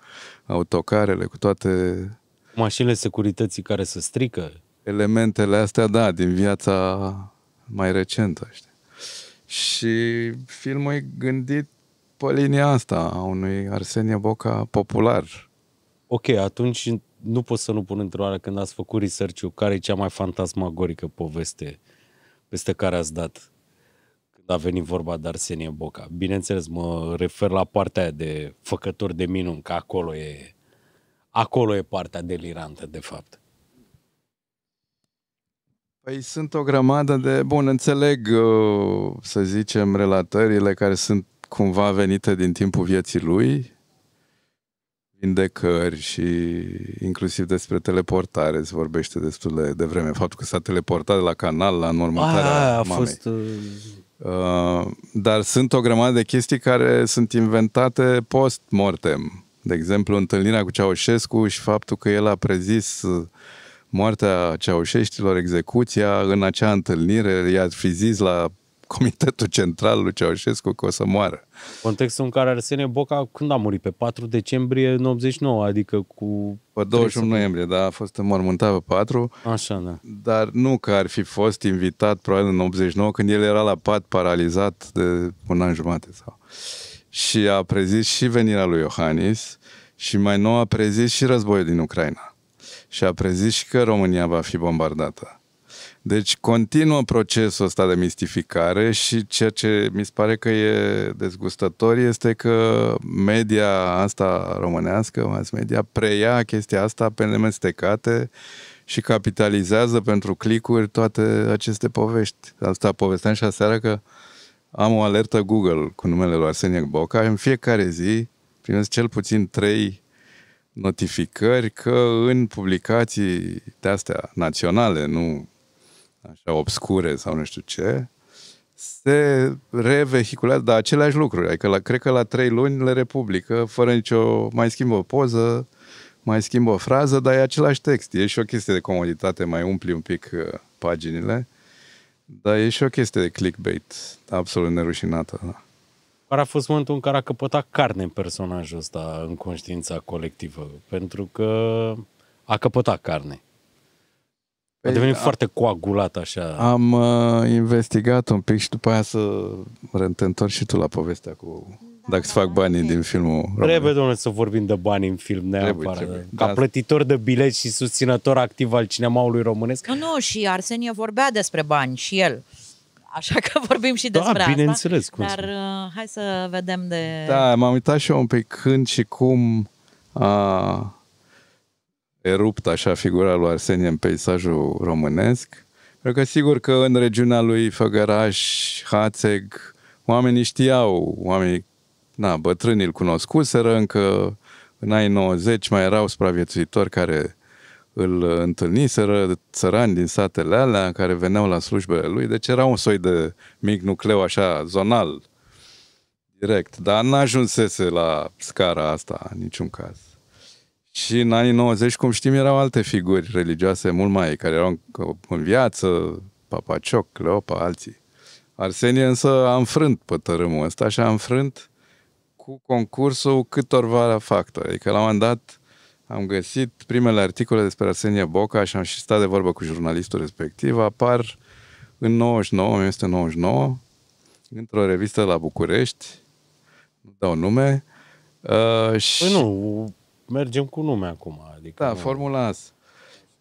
autocarele, cu toate... Mașinile securității care se strică. Elementele astea, da, din viața mai recentă, Și filmul e gândit pe linia asta a unui Arsenie Boca popular. Ok, atunci nu pot să nu pun întrebarea când ați făcut research care e cea mai fantasmagorică poveste peste care ați dat când a venit vorba de Arsenie Boca. Bineînțeles, mă refer la partea aia de făcători de minuni, că acolo e, acolo e partea delirantă, de fapt. Păi sunt o grămadă de, bun, înțeleg, uh, să zicem, relatările care sunt cumva venite din timpul vieții lui, vindecări și inclusiv despre teleportare se vorbește destul de, de vreme. Faptul că s-a teleportat de la canal la înmormântarea a, a, mamei. fost... Uh, uh, dar sunt o grămadă de chestii care sunt inventate post-mortem. De exemplu, întâlnirea cu Ceaușescu și faptul că el a prezis uh, moartea ceaușeștilor, execuția, în acea întâlnire i-a fi zis la Comitetul Central lui Ceaușescu că o să moară. Contextul în care Arsenie Boca, când a murit? Pe 4 decembrie 89, adică cu... Pe 21 noiembrie, da, a fost înmormântat pe 4. Așa, da. Dar nu că ar fi fost invitat probabil în 89, când el era la pat paralizat de un an jumate sau... Și a prezis și venirea lui Iohannis și mai nou a prezis și războiul din Ucraina. Și a prezis și că România va fi bombardată. Deci continuă procesul ăsta de mistificare și ceea ce mi se pare că e dezgustător este că media asta românească, mass media, preia chestia asta pe nemestecate și capitalizează pentru clicuri toate aceste povești. Asta povesteam și aseară că am o alertă Google cu numele lui Arsenie Boca. În fiecare zi primesc cel puțin trei notificări că în publicații de-astea naționale, nu așa obscure sau nu știu ce, se revehiculează, dar aceleași lucruri. Adică la, cred că la trei luni le republică, fără nicio... mai schimbă o poză, mai schimbă o frază, dar e același text. E și o chestie de comoditate, mai umpli un pic uh, paginile, dar e și o chestie de clickbait absolut nerușinată. Care da. a fost momentul în care a căpătat carne în personajul ăsta, în conștiința colectivă? Pentru că a căpătat carne. A păi, devenit a, foarte coagulat așa. Am uh, investigat un pic și după aia să reîntîntorci și tu la povestea cu... Dacă îți fac banii din filmul România. Trebuie, domnule, să vorbim de bani în film, neapărat. Trebuie, trebuie. Ca da. plătitor de bilet și susținător activ al cinemaului românesc. Nu, nu, și Arsenie vorbea despre bani și el. Așa că (laughs) vorbim și da, despre da, asta. bineînțeles. Cum Dar uh, hai să vedem de... Da, m-am uitat și eu un pic când și cum... Uh, erupt așa figura lui Arsenie în peisajul românesc. Pentru că sigur că în regiunea lui Făgăraș, Hațeg, oamenii știau, oamenii, na, bătrânii îl cunoscuseră, încă în anii 90 mai erau supraviețuitori care îl întâlniseră, țărani din satele alea care veneau la slujbele lui, deci era un soi de mic nucleu așa, zonal, direct, dar n-ajunsese la scara asta, în niciun caz. Și în anii 90, cum știm, erau alte figuri religioase mult mai, care erau în, viață, viață, Papacioc, Cleopa, alții. Arsenie însă a înfrânt pe tărâmul ăsta și a înfrânt cu concursul câtorva factori. Adică la un moment dat am găsit primele articole despre Arsenie Boca și am și stat de vorbă cu jurnalistul respectiv. Apar în 99, 1999, într-o revistă la București, nu dau nume, Uh, și... Păi nu, mergem cu nume acum. Adică da, nu... Formula AS.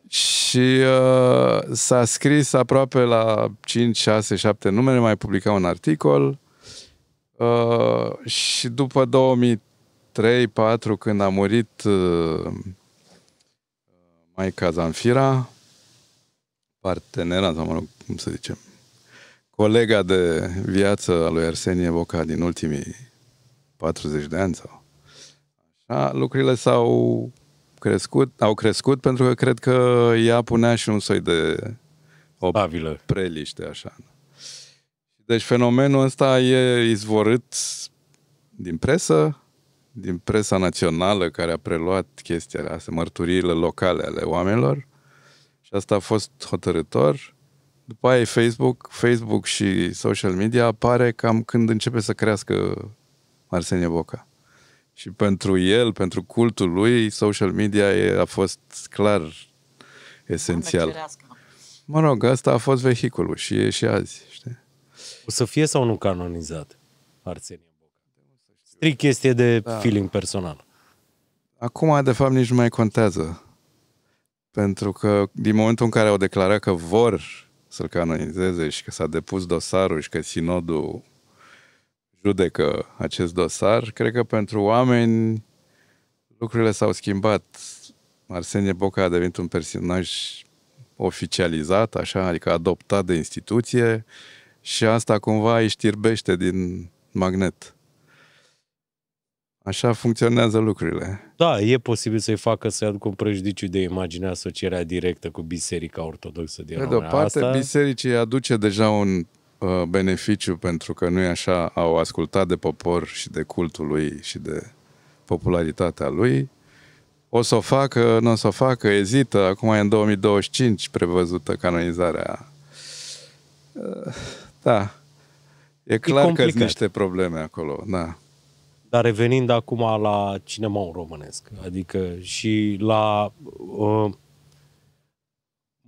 Și uh, s-a scris aproape la 5, 6, 7 numere, mai publica un articol uh, și după 2003-2004, când a murit uh, Maica Zanfira, partenera, sau mă rog, cum să zicem, colega de viață a lui Arsenie Boca din ultimii 40 de ani sau a, da, lucrurile s-au crescut, au crescut pentru că cred că ea punea și un soi de o Babilă. preliște, așa. Deci fenomenul ăsta e izvorât din presă, din presa națională care a preluat chestiile asta, mărturiile locale ale oamenilor și asta a fost hotărător. După aia Facebook, Facebook și social media apare cam când începe să crească Arsenie Boca. Și pentru el, pentru cultul lui, social media a fost clar esențial. Mă rog, asta a fost vehiculul și e și azi. Știi? O să fie sau nu canonizat Arsenie Boca? Strict chestie de da. feeling personal. Acum, de fapt, nici nu mai contează. Pentru că din momentul în care au declarat că vor să-l canonizeze și că s-a depus dosarul și că sinodul judecă acest dosar. Cred că pentru oameni lucrurile s-au schimbat. Arsenie Boca a devenit un personaj oficializat, așa, adică adoptat de instituție și asta cumva îi știrbește din magnet. Așa funcționează lucrurile. Da, e posibil să-i facă să aducă un prejudiciu de imagine asocierea directă cu Biserica Ortodoxă din România. De o parte, asta... bisericii aduce deja un Uh, beneficiu pentru că nu e așa, au ascultat de popor și de cultul lui și de popularitatea lui. O să o facă, nu o să o facă, ezită. Acum e în 2025 prevăzută canonizarea. Uh, da. E clar e că sunt niște probleme acolo, da. Dar revenind acum la cinemaul românesc, adică și la uh,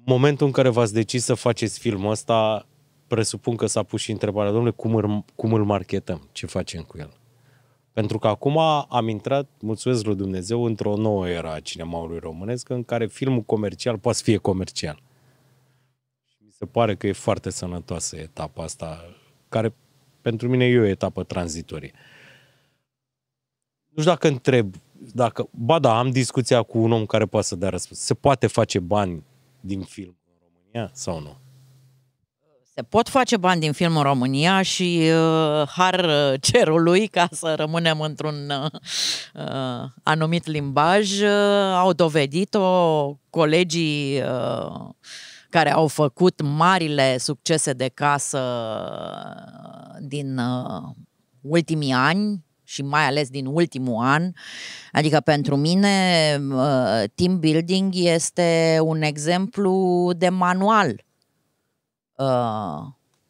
momentul în care v-ați decis să faceți filmul ăsta, presupun că s-a pus și întrebarea, domnule, cum îl, cum îl marketăm, ce facem cu el? Pentru că acum am intrat, mulțumesc lui Dumnezeu, într-o nouă era a cinemaului românesc în care filmul comercial poate să fie comercial. Și mi se pare că e foarte sănătoasă etapa asta, care pentru mine e o etapă tranzitorie. Nu știu dacă întreb, dacă, ba da, am discuția cu un om care poate să dea răspuns. Se poate face bani din film în România sau nu? se pot face bani din film în România și uh, har uh, cerului, ca să rămânem într-un uh, uh, anumit limbaj, uh, au dovedit-o colegii uh, care au făcut marile succese de casă uh, din uh, ultimii ani și mai ales din ultimul an. Adică pentru mine uh, team building este un exemplu de manual Uh,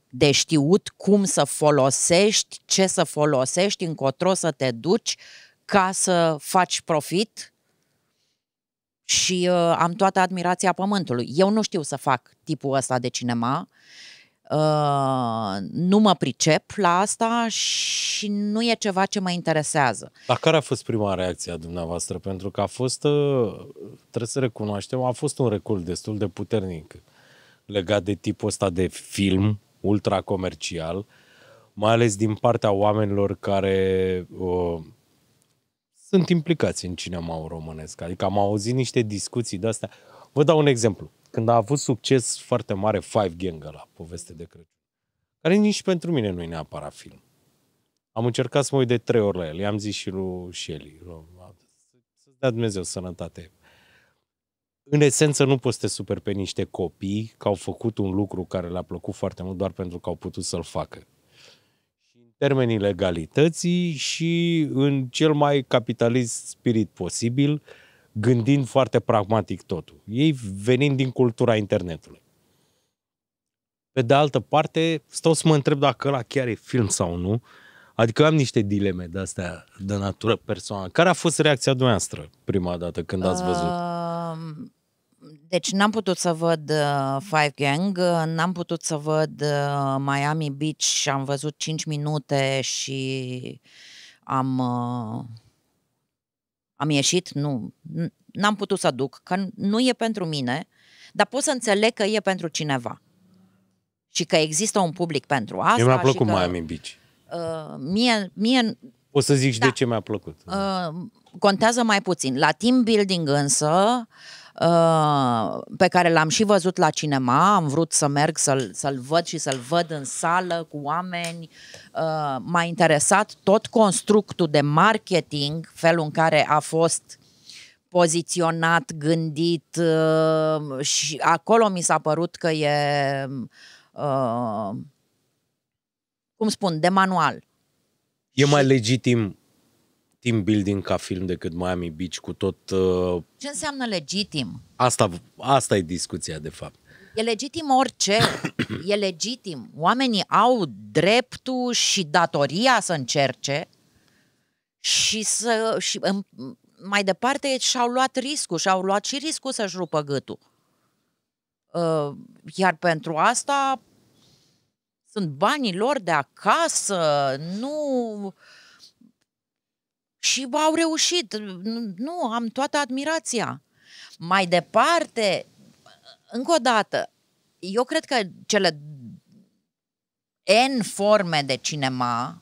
de știut cum să folosești, ce să folosești, încotro să te duci ca să faci profit și uh, am toată admirația pământului. Eu nu știu să fac tipul ăsta de cinema, uh, nu mă pricep la asta și nu e ceva ce mă interesează. Dar care a fost prima reacție a dumneavoastră? Pentru că a fost, uh, trebuie să recunoaștem, a fost un recul destul de puternic. Uh, legat de tipul ăsta de film ultra comercial, mai ales din partea oamenilor care uh, sunt implicați în cinema românesc. Adică am auzit niște discuții de astea. Vă dau un exemplu. Când a avut succes foarte mare Five Gang la poveste de Crăciun, care nici pentru mine nu e neapărat film. Am încercat să mă uit de trei ori la el. I-am zis și lui Shelley. Să-ți dea Dumnezeu sănătate în esență nu poți să te super pe niște copii că au făcut un lucru care le-a plăcut foarte mult doar pentru că au putut să-l facă. Și în termenii legalității și în cel mai capitalist spirit posibil, gândind foarte pragmatic totul. Ei venind din cultura internetului. Pe de altă parte, stau să mă întreb dacă ăla chiar e film sau nu. Adică am niște dileme de astea de natură personală. Care a fost reacția dumneavoastră prima dată când ați văzut? Uh, deci n-am putut să văd uh, Five Gang, uh, n-am putut să văd uh, Miami Beach, am văzut 5 minute și am, uh, am ieșit, nu, n-am putut să duc, că nu e pentru mine, dar pot să înțeleg că e pentru cineva și că există un public pentru asta. mi-a plăcut că, Miami Beach. Uh, mie, mie... O să zic și da. de ce mi-a plăcut. Uh, contează mai puțin. La team building însă, uh, Uh, pe care l-am și văzut la cinema, am vrut să merg să-l, să-l văd și să-l văd în sală cu oameni. Uh, m-a interesat tot constructul de marketing, felul în care a fost poziționat, gândit uh, și acolo mi s-a părut că e, cum spun, de manual. E mai legitim team building ca film decât Miami Beach cu tot... Uh... Ce înseamnă legitim? Asta, asta e discuția, de fapt. E legitim orice, (coughs) e legitim. Oamenii au dreptul și datoria să încerce și să și în, mai departe și-au luat riscul și-au luat și riscul să-și rupă gâtul. Uh, iar pentru asta sunt banii lor de acasă, nu... Uh, și au reușit. Nu, am toată admirația. Mai departe, încă o dată, eu cred că cele N forme de cinema,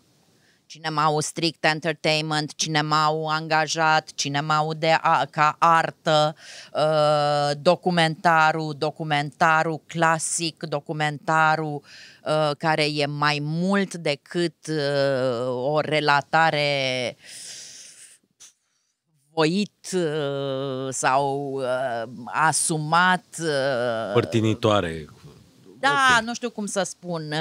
cinemau strict entertainment, cinemau angajat, cinemau de a, ca artă, uh, documentarul, documentarul clasic, documentarul uh, care e mai mult decât uh, o relatare uh, voit uh, sau uh, asumat. Uh, Părtinitoare. Da, okay. nu știu cum să spun,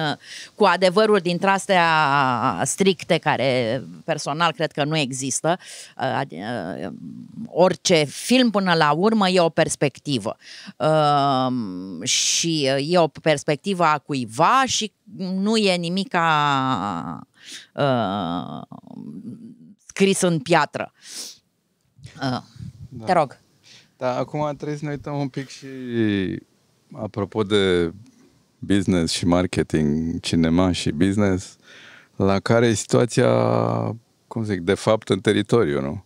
cu adevărul dintre astea stricte, care personal cred că nu există. Orice film până la urmă e o perspectivă. Um, și e o perspectivă a cuiva și nu e nimica scris în piatră. Uh, Uh, da. Te rog. Da, acum trebuie să ne uităm un pic și apropo de business și marketing, cinema și business, la care e situația, cum zic, de fapt în teritoriu, nu?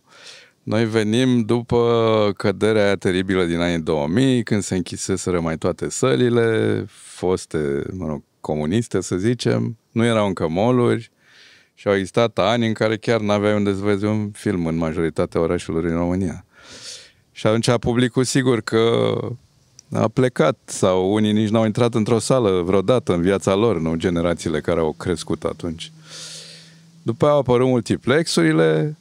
Noi venim după căderea aia teribilă din anii 2000, când se închiseseră mai toate sălile, foste, mă rog, comuniste, să zicem, nu erau încă moluri, și au existat ani în care chiar n-aveai unde să vezi un film în majoritatea orașelor din România. Și atunci publicul sigur că a plecat sau unii nici n-au intrat într-o sală vreodată în viața lor, nu generațiile care au crescut atunci. După aia au apărut multiplexurile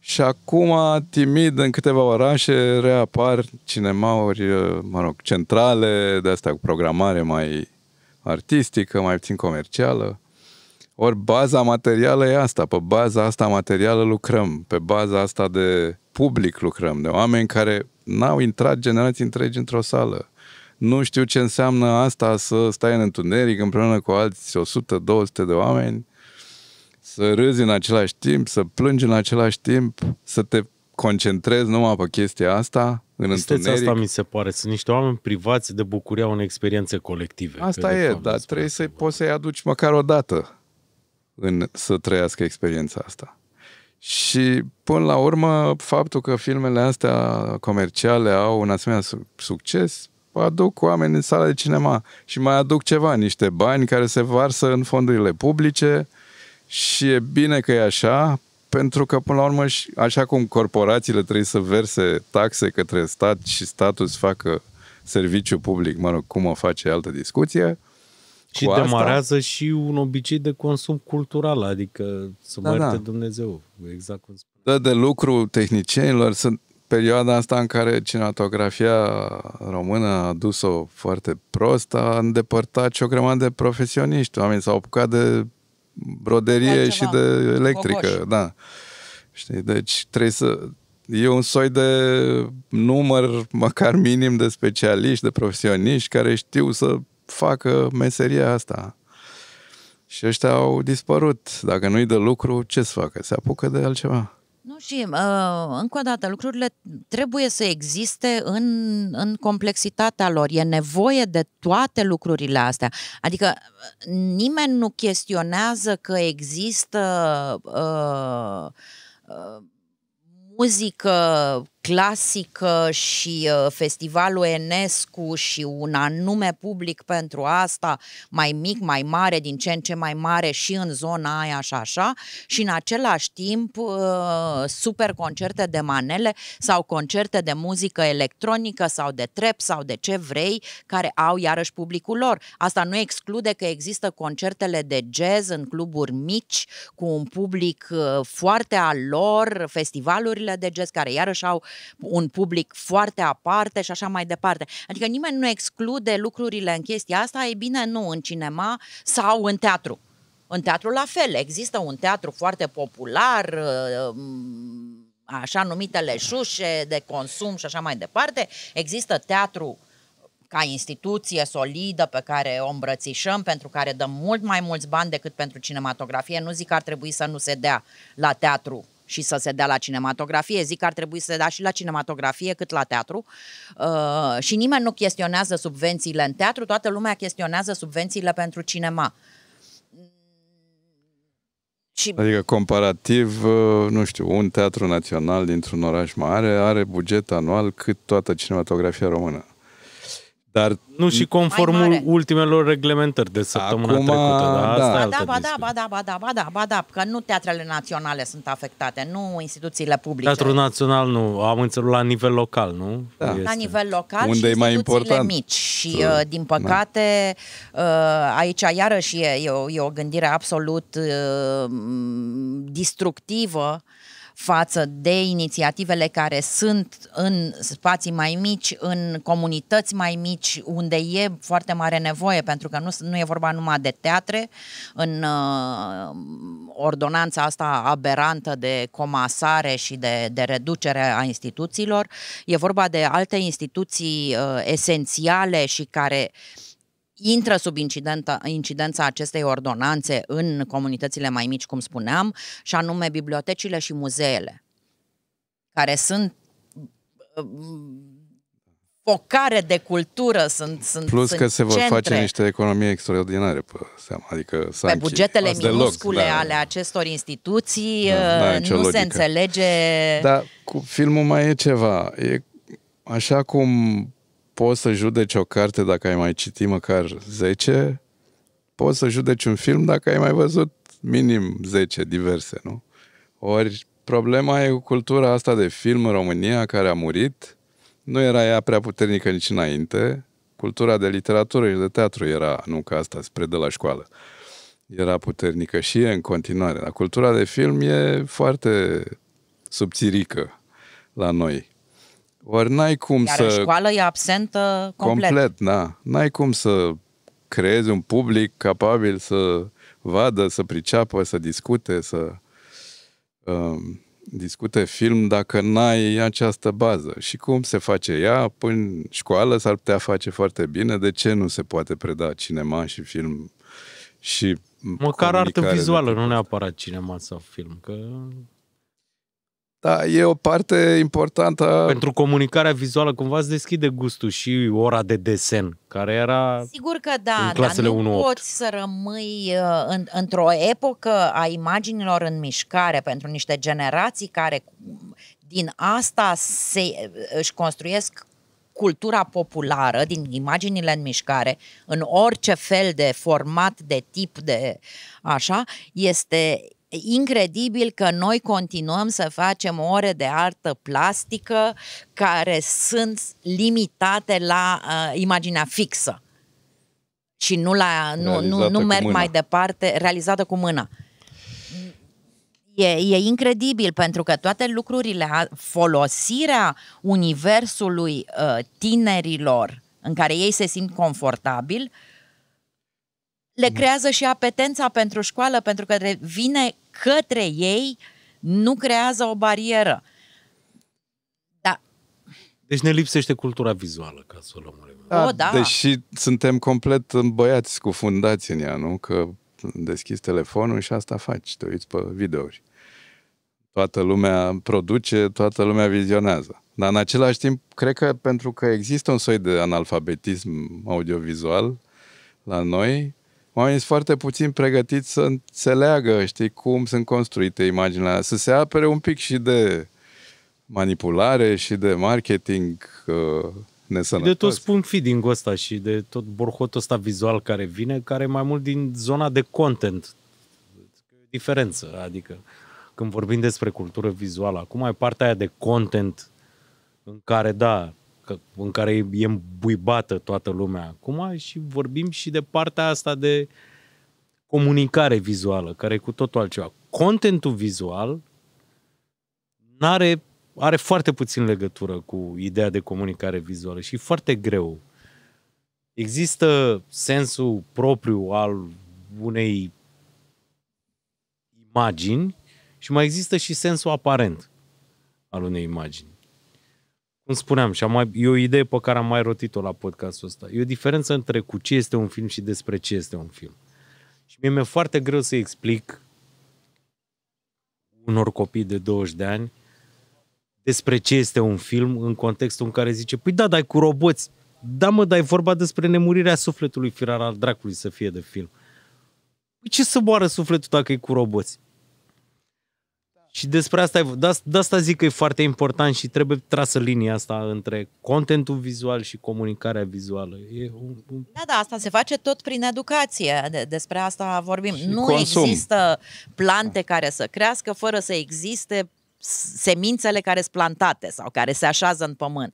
și acum, timid, în câteva orașe reapar cinemauri, uh, mă rog, centrale, de astea cu programare mai artistică, mai puțin comercială. Ori baza materială e asta, pe baza asta materială lucrăm, pe baza asta de public lucrăm, de oameni care n-au intrat generații întregi într-o sală. Nu știu ce înseamnă asta să stai în întuneric împreună cu alți 100-200 de oameni, să râzi în același timp, să plângi în același timp, să te concentrezi numai pe chestia asta, în Esteți întuneric. asta mi se pare, sunt niște oameni privați de bucuria unei experiențe colective. Asta e, dar trebuie să poți să-i aduci măcar o dată în să trăiască experiența asta. Și până la urmă, faptul că filmele astea comerciale au un asemenea succes, aduc oameni în sala de cinema și mai aduc ceva, niște bani care se varsă în fondurile publice și e bine că e așa, pentru că până la urmă, așa cum corporațiile trebuie să verse taxe către stat și statul să facă serviciu public, mă rog, cum o face altă discuție, uh, și asta... demarează și un obicei de consum cultural, adică să da, mărite da. Dumnezeu, exact cum spune. Dă da, de lucru tehnicienilor, sunt perioada asta în care cinematografia română a dus-o foarte prost, a îndepărtat și o grămadă de profesioniști. Oamenii s-au apucat de broderie Altceva. și de electrică. Gogoș. Da. Știi, deci trebuie să... E un soi de număr, măcar minim, de specialiști, de profesioniști care știu să facă meseria asta. Și ăștia au dispărut. Dacă nu-i de lucru, ce să facă? Se apucă de altceva. Nu și, uh, încă o dată, lucrurile trebuie să existe în, în complexitatea lor. E nevoie de toate lucrurile astea. Adică nimeni nu chestionează că există uh, uh, muzică clasică și uh, festivalul Enescu și un anume public pentru asta, mai mic, mai mare, din ce în ce mai mare și în zona aia și așa, și în același timp uh, super concerte de manele sau concerte de muzică electronică sau de trep sau de ce vrei, care au iarăși publicul lor. Asta nu exclude că există concertele de jazz în cluburi mici cu un public uh, foarte al lor, festivalurile de jazz care iarăși au un public foarte aparte și așa mai departe. Adică nimeni nu exclude lucrurile în chestia asta, e bine nu în cinema sau în teatru. În teatru la fel, există un teatru foarte popular, uh, așa numitele șușe de consum și așa mai departe. Există teatru ca instituție solidă pe care o îmbrățișăm, pentru care dăm mult mai mulți bani decât pentru cinematografie. Nu zic că ar trebui să nu se dea la teatru și să se dea la cinematografie. Zic că ar trebui să se dea și la cinematografie cât la teatru. Uh, și nimeni nu chestionează subvențiile în teatru, toată lumea chestionează subvențiile pentru cinema. Și... Adică, comparativ, uh, nu știu, un teatru național dintr-un oraș mare are buget anual cât toată cinematografia română. Dar nu și conform ultimelor reglementări de săptămâna Acum, trecută. Da, da. da. ba, da, ba, da, ba da, ba da, ba da, că nu teatrele naționale sunt afectate, nu instituțiile publice. Teatrul național nu, am înțeles la nivel local, nu? Da. Este. La nivel local Unde și e mai important? mici. Și da. din păcate da. aici iarăși e, e, o, e o gândire absolut uh, distructivă față de inițiativele care sunt în spații mai mici, în comunități mai mici, unde e foarte mare nevoie, pentru că nu, nu e vorba numai de teatre, în uh, ordonanța asta aberantă de comasare și de, de reducere a instituțiilor, e vorba de alte instituții uh, esențiale și care uh, intră sub incidența, acestei ordonanțe în comunitățile mai mici, cum spuneam, și anume bibliotecile și muzeele, care sunt focare de cultură sunt, sunt Plus sunt că se vor centre. face niște economii extraordinare pe seama, adică Pe bugetele minuscule da. ale acestor instituții da, nu logică. se înțelege... Dar cu filmul mai e ceva. E așa cum poți să judeci o carte dacă ai mai citit măcar 10, poți să judeci un film dacă ai mai văzut minim 10 diverse, nu? Ori problema e cu cultura asta de film în România care a murit, nu era ea prea puternică nici înainte, cultura de literatură și de teatru era, nu ca asta spre de la școală, era puternică și e în continuare, dar cultura de film e foarte subțirică la noi. Ori n-ai cum Iar să... Iar școală e absentă complet. Complet, da. N-ai cum să creezi un public capabil să vadă, să priceapă, să discute, să uh, discute film dacă n-ai această bază. Și cum se face ea? Până păi școală s-ar putea face foarte bine. De ce nu se poate preda cinema și film și Măcar artă vizuală, nu neapărat cinema sau film, că da, e o parte importantă. Pentru comunicarea vizuală, cumva îți deschide gustul și ora de desen, care era Sigur că da, în clasele dar nu 1-8. poți să rămâi uh, în, într-o epocă a imaginilor în mișcare pentru niște generații care din asta se, uh, își construiesc cultura populară, din imaginile în mișcare, în orice fel de format, de tip, de așa, este incredibil că noi continuăm să facem ore de artă plastică care sunt limitate la uh, imaginea fixă și nu, la, nu, nu, nu merg mai departe, realizată cu mâna. E, e incredibil pentru că toate lucrurile, folosirea universului uh, tinerilor în care ei se simt confortabil, le mm. creează și apetența pentru școală, pentru că vine către ei nu creează o barieră. Da. Deci ne lipsește cultura vizuală, ca să o luăm da, o, da. Deși suntem complet băiați cu fundații în ea, nu? Că deschizi telefonul și asta faci, te uiți pe videouri. Toată lumea produce, toată lumea vizionează. Dar în același timp, cred că pentru că există un soi de analfabetism audiovizual la noi, oamenii sunt foarte puțin pregătiți să înțeleagă, știi, cum sunt construite imaginile să se apere un pic și de manipulare și de marketing uh, nesănătos. De tot spun feeding-ul ăsta și de tot borhotul ăsta vizual care vine, care mai mult din zona de content. E diferență, adică când vorbim despre cultură vizuală, acum e partea aia de content în care, da, că, în care e îmbuibată toată lumea acum și vorbim și de partea asta de comunicare vizuală, care e cu totul altceva. Contentul vizual n-are, are foarte puțin legătură cu ideea de comunicare vizuală și e foarte greu. Există sensul propriu al unei imagini și mai există și sensul aparent al unei imagini cum spuneam, și am mai, e o idee pe care am mai rotit-o la podcastul ăsta. E o diferență între cu ce este un film și despre ce este un film. Și mie mi-e foarte greu să explic unor copii de 20 de ani despre ce este un film în contextul în care zice, păi da, dai cu roboți, da mă, dai vorba despre nemurirea sufletului firar al dracului să fie de film. Păi ce să moară sufletul dacă e cu roboți? Și despre asta, de, asta zic că e foarte important și trebuie trasă linia asta între contentul vizual și comunicarea vizuală. E un, un... Da, da, asta se face tot prin educație, de, despre asta vorbim. Și nu consum. există plante care să crească fără să existe semințele care sunt plantate sau care se așează în pământ.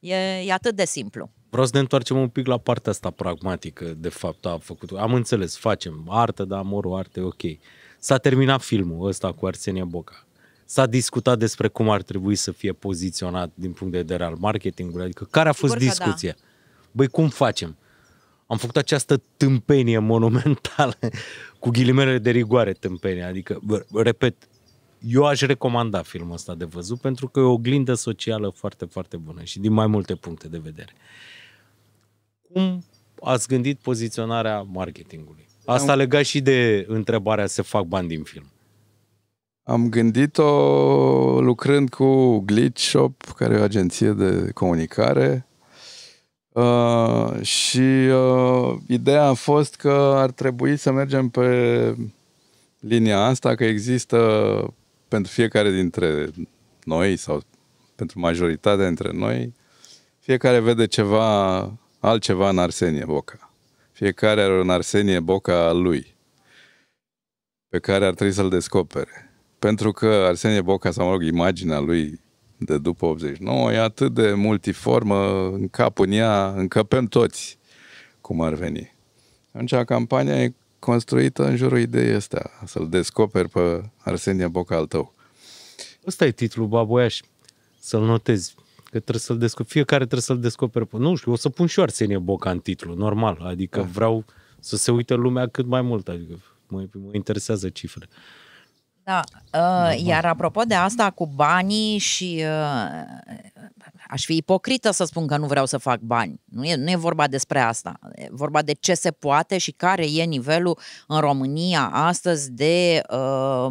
E, e atât de simplu. Vreau să ne întoarcem un pic la partea asta pragmatică, de fapt, a făcut. Am înțeles, facem artă, dar morul arte, ok. S-a terminat filmul ăsta cu Arsenie Boca. S-a discutat despre cum ar trebui să fie poziționat din punct de vedere al marketingului, adică care a fost Sigur da. discuția? Da. Băi, cum facem? Am făcut această tâmpenie monumentală, cu ghilimele de rigoare tâmpenie, adică, bă, repet, eu aș recomanda filmul ăsta de văzut pentru că e o oglindă socială foarte, foarte bună și din mai multe puncte de vedere. Cum ați gândit poziționarea marketingului? Asta am... legat și de întrebarea să fac bani din film. Am gândit-o lucrând cu Glitch Shop, care e o agenție de comunicare. Uh, și uh, ideea a fost că ar trebui să mergem pe linia asta, că există pentru fiecare dintre noi sau pentru majoritatea dintre noi, fiecare vede ceva altceva în Arsenie Boca. Fiecare are un Arsenie Boca al lui, pe care ar trebui să-l descopere. Pentru că Arsenie Boca, sau mă rog, imaginea lui de după 89 e atât de multiformă, în cap în ea, încăpem toți cum ar veni. Atunci campania e construită în jurul ideii astea, să-l descoperi pe Arsenie Boca al tău. Ăsta e titlul, Baboiaș, să-l notezi. Că trebuie să-l descop- fiecare trebuie să-l descopere. Nu știu, o să pun și eu Arsenie Boca în titlu, normal. Adică da. vreau să se uite lumea cât mai mult. Adică mă, mă interesează cifre. Da, uh, iar apropo de asta cu banii și uh, aș fi ipocrită să spun că nu vreau să fac bani. Nu e, nu e vorba despre asta. E vorba de ce se poate și care e nivelul în România astăzi de uh,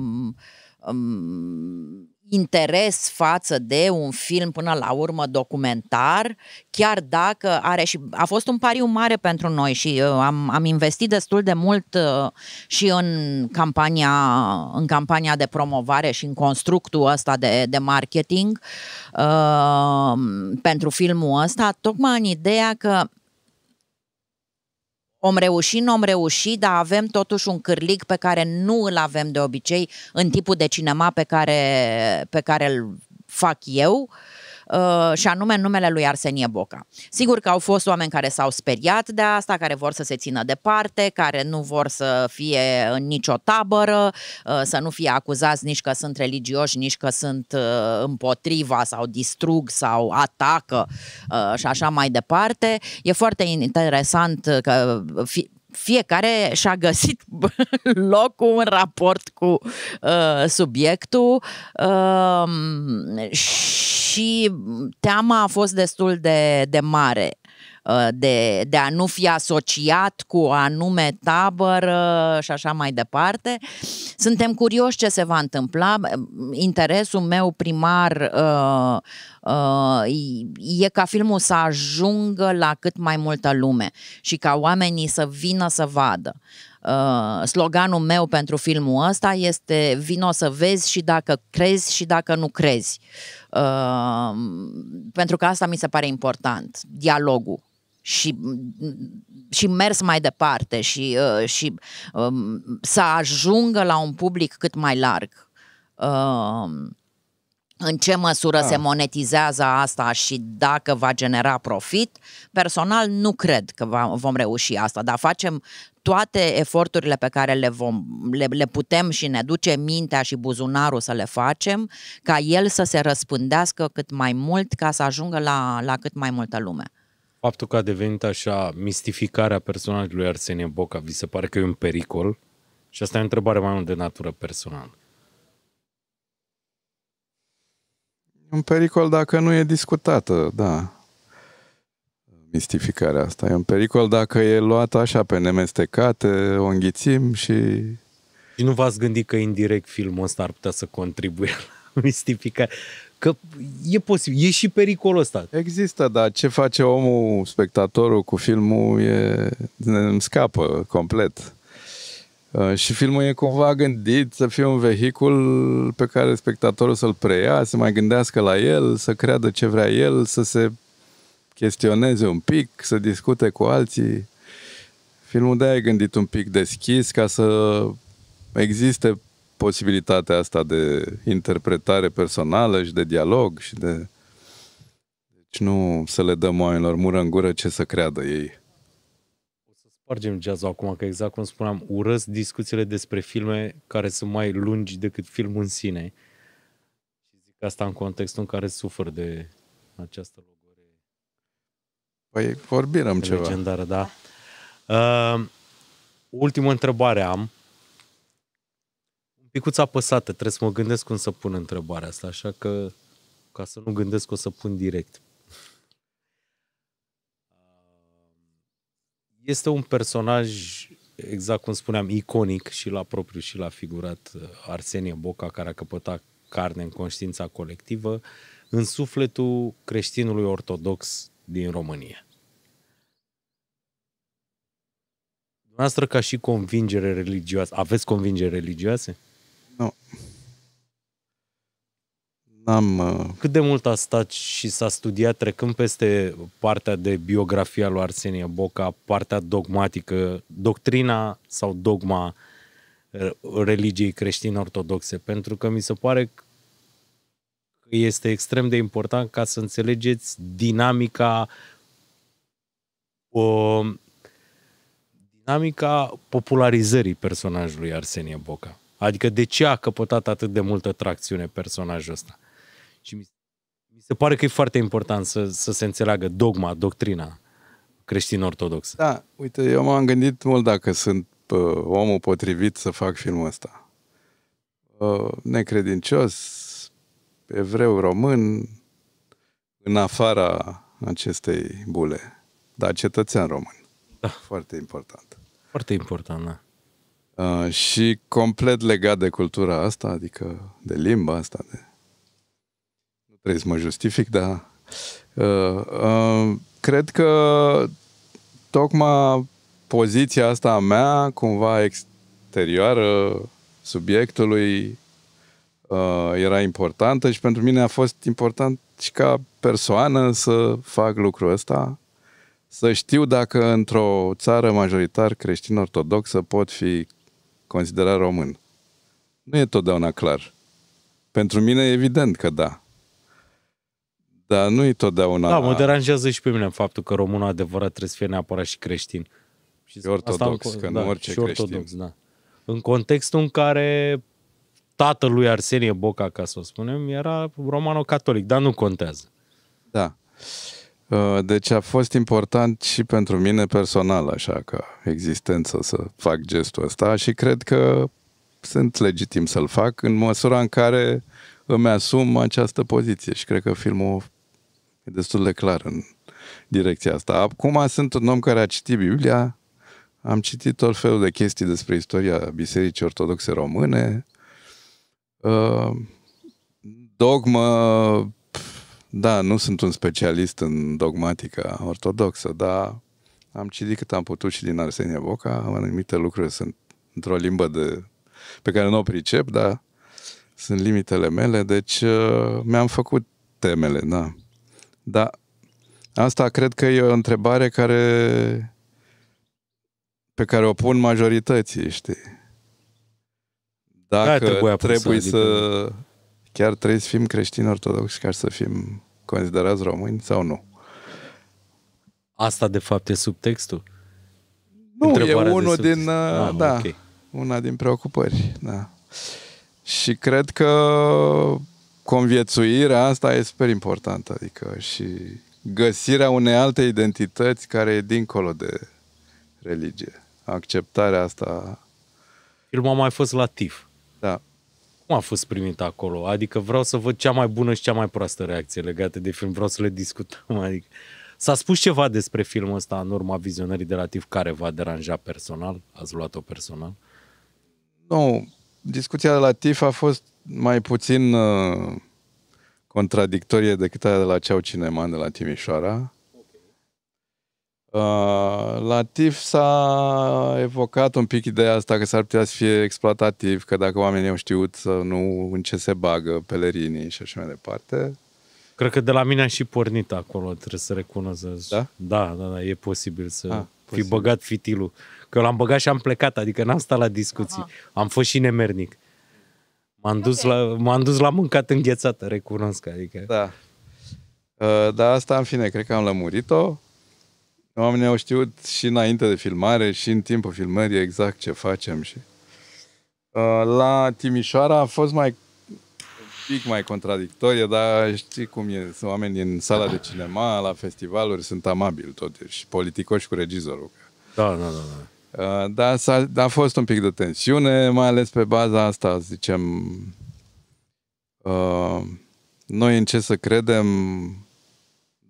um, interes față de un film până la urmă documentar, chiar dacă are și a fost un pariu mare pentru noi și uh, am, am investit destul de mult uh, și în campania, în campania de promovare și în constructul ăsta de, de marketing uh, pentru filmul ăsta, tocmai în ideea că Om reuși, nu om reuși, dar avem totuși un cârlig pe care nu îl avem de obicei în tipul de cinema pe care, pe care îl fac eu. Uh, Uh, și anume numele lui Arsenie Boca. Sigur că au fost oameni care s-au speriat de asta, care vor să se țină departe, care nu vor să fie în nicio tabără, uh, să nu fie acuzați nici că sunt religioși, nici că sunt uh, împotriva sau distrug sau atacă și așa mai departe. E foarte interesant că fiecare și-a găsit (laughs) locul în raport cu uh, subiectul uh, și teama a fost destul de, de mare. Uh, de, de a nu fi asociat cu o anume tabără uh, și așa mai departe. Suntem curioși ce se va întâmpla. Interesul meu primar uh, e ca filmul să ajungă la cât mai multă lume și ca oamenii să vină să vadă sloganul meu pentru filmul ăsta este vino să vezi și dacă crezi și dacă nu crezi. Pentru că asta mi se pare important, dialogul și, și mers mai departe și, uh, și um, să ajungă la un public cât mai larg. Um, în ce măsură da. se monetizează asta și dacă va genera profit, personal nu cred că va, vom reuși asta, dar facem toate eforturile pe care le, vom, le, le putem și ne duce mintea și buzunarul să le facem, ca el să se răspândească cât mai mult, ca să ajungă la, la cât mai multă lume. Faptul că a devenit așa mistificarea personajului Arsenie Boca, vi se pare că e un pericol? Și asta e o întrebare mai mult de natură personală. un pericol dacă nu e discutată, da. Mistificarea asta e un pericol dacă e luată așa pe nemestecate, o înghițim și... Și nu v-ați gândit că indirect filmul ăsta ar putea să contribuie la mistificare? Că e posibil, e și pericolul ăsta. Există, dar ce face omul, spectatorul cu filmul, e, ne scapă complet. Uh, și filmul e cumva gândit să fie un vehicul pe care spectatorul să-l preia, să mai gândească la el, să creadă ce vrea el, să se chestioneze un pic, să discute cu alții. Filmul de-aia e gândit un pic deschis ca să existe posibilitatea asta de interpretare personală și de dialog și de... Deci nu să le dăm oamenilor mură în gură ce să creadă ei. O să spargem jazz acum, că exact cum spuneam, urăsc discuțiile despre filme care sunt mai lungi decât filmul în sine. Și zic asta în contextul în care sufăr de această logore. Păi vorbim ceva. Legendară, da. Uh, ultimă întrebare am picuț apăsată, trebuie să mă gândesc cum să pun întrebarea asta, așa că ca să nu gândesc o să pun direct. Este un personaj, exact cum spuneam, iconic și la propriu și la figurat, Arsenie Boca, care a căpătat carne în conștiința colectivă, în sufletul creștinului ortodox din România. Noastră ca și convingere religioasă, aveți convingere religioase? N-am, uh... Cât de mult a stat și s-a studiat trecând peste partea de biografia lui Arsenie Boca, partea dogmatică, doctrina sau dogma uh, religiei creștine ortodoxe, pentru că mi se pare că este extrem de important ca să înțelegeți dinamica o, dinamica popularizării personajului Arsenie Boca. Adică de ce a căpătat atât de multă tracțiune personajul ăsta? Și mi, mi se pare că e foarte important să, să se înțeleagă dogma, doctrina creștin-ortodoxă. Da, uite, eu m-am gândit mult dacă sunt uh, omul potrivit să fac filmul ăsta. Uh, necredincios, evreu, român, în afara acestei bule, dar cetățean român. Da. Foarte important. Foarte important, da. Uh, și complet legat de cultura asta, adică de limba asta, de trebuie să mă justific, dar uh, uh, cred că tocmai poziția asta a mea, cumva exterioară subiectului, uh, era importantă și pentru mine a fost important și ca persoană să fac lucrul ăsta, să știu dacă într-o țară majoritar creștin-ortodoxă pot fi considerat român. Nu e totdeauna clar. Pentru mine, evident că da. Dar nu e totdeauna... Da, mă deranjează și pe mine faptul că românul adevărat trebuie să fie neapărat și creștin. Și, e ortodox, asta, în, că da, nu orice și ortodox, creștin. Da. În contextul în care tatălui Arsenie Boca, ca să o spunem, era romano-catolic, dar nu contează. Da. Uh, deci a fost important și pentru mine personal, așa, că existență să fac gestul ăsta și cred că sunt legitim să-l fac în măsura în care îmi asum această poziție și cred că filmul E destul de clar în direcția asta. Acum sunt un om care a citit Biblia, am citit tot felul de chestii despre istoria Bisericii Ortodoxe Române, uh, dogmă, da, nu sunt un specialist în dogmatica ortodoxă, dar am citit cât am putut și din Arsenie Boca, anumite lucruri sunt într-o limbă de, pe care nu o pricep, dar sunt limitele mele, deci uh, mi-am făcut temele, da. Da. Asta cred că e o întrebare care pe care o pun majorității, știi? Dacă trebuie, trebuie adică- să... Adică... Chiar trebuie să fim creștini ortodoxi ca să fim considerați români sau nu? Asta, de fapt, e subtextul? Nu, Întrebarea e unul din... Uh, ah, da, okay. una din preocupări, da. Și cred că conviețuirea asta e super importantă, adică și găsirea unei alte identități care e dincolo de religie. Acceptarea asta. Filmul a mai fost lativ. Da. Cum a fost primit acolo? Adică vreau să văd cea mai bună și cea mai proastă reacție legată de film. Vreau să le discutăm. Adică S-a spus ceva despre filmul ăsta în urma vizionării de la TIF care v-a deranja personal? Ați luat-o personal? Nu, discuția de la TIF a fost mai puțin uh, contradictorie decât aia de la Ceau Cinema de la Timișoara. Uh, la TIF s-a evocat un pic ideea asta că s-ar putea să fie exploatativ, că dacă oamenii au știut să nu în ce se bagă pelerinii și așa mai departe. Cred că de la mine a și pornit acolo, trebuie să recunosc. Da? Da, da, da, e posibil să A, ah, fi posibil. băgat fitilul că l-am băgat și am plecat, adică n-am stat la discuții. Aha. Am fost și nemernic. M-am dus, okay. la, m-am dus la mâncat înghețată, recunosc, adică... Da. Uh, da, asta, în fine, cred că am lămurit-o. Oamenii au știut și înainte de filmare și în timpul filmării exact ce facem și... Uh, la Timișoara a fost mai pic mai contradictorie, dar știi cum e, sunt oameni în sala de cinema, la festivaluri, sunt amabili și politicoși cu regizorul. Da, da, da. da. Uh, dar a a fost un pic de tensiune, mai ales pe baza asta, zicem, uh, noi în ce să credem,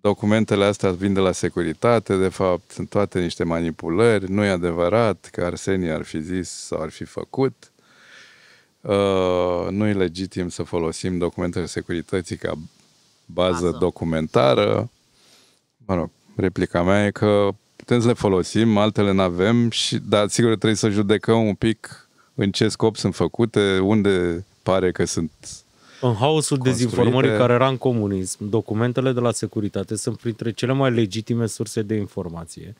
documentele astea vin de la securitate, de fapt, sunt toate niște manipulări, nu e adevărat că Arsenie ar fi zis sau ar fi făcut. Uh, nu e legitim să folosim documentele securității ca bază Bază. documentară. Mă rog, replica mea e că putem să le folosim, altele nu avem, și, dar sigur trebuie să judecăm un pic în ce scop sunt făcute, unde pare că sunt în haosul construite. dezinformării care era în comunism, documentele de la securitate sunt printre cele mai legitime surse de informație.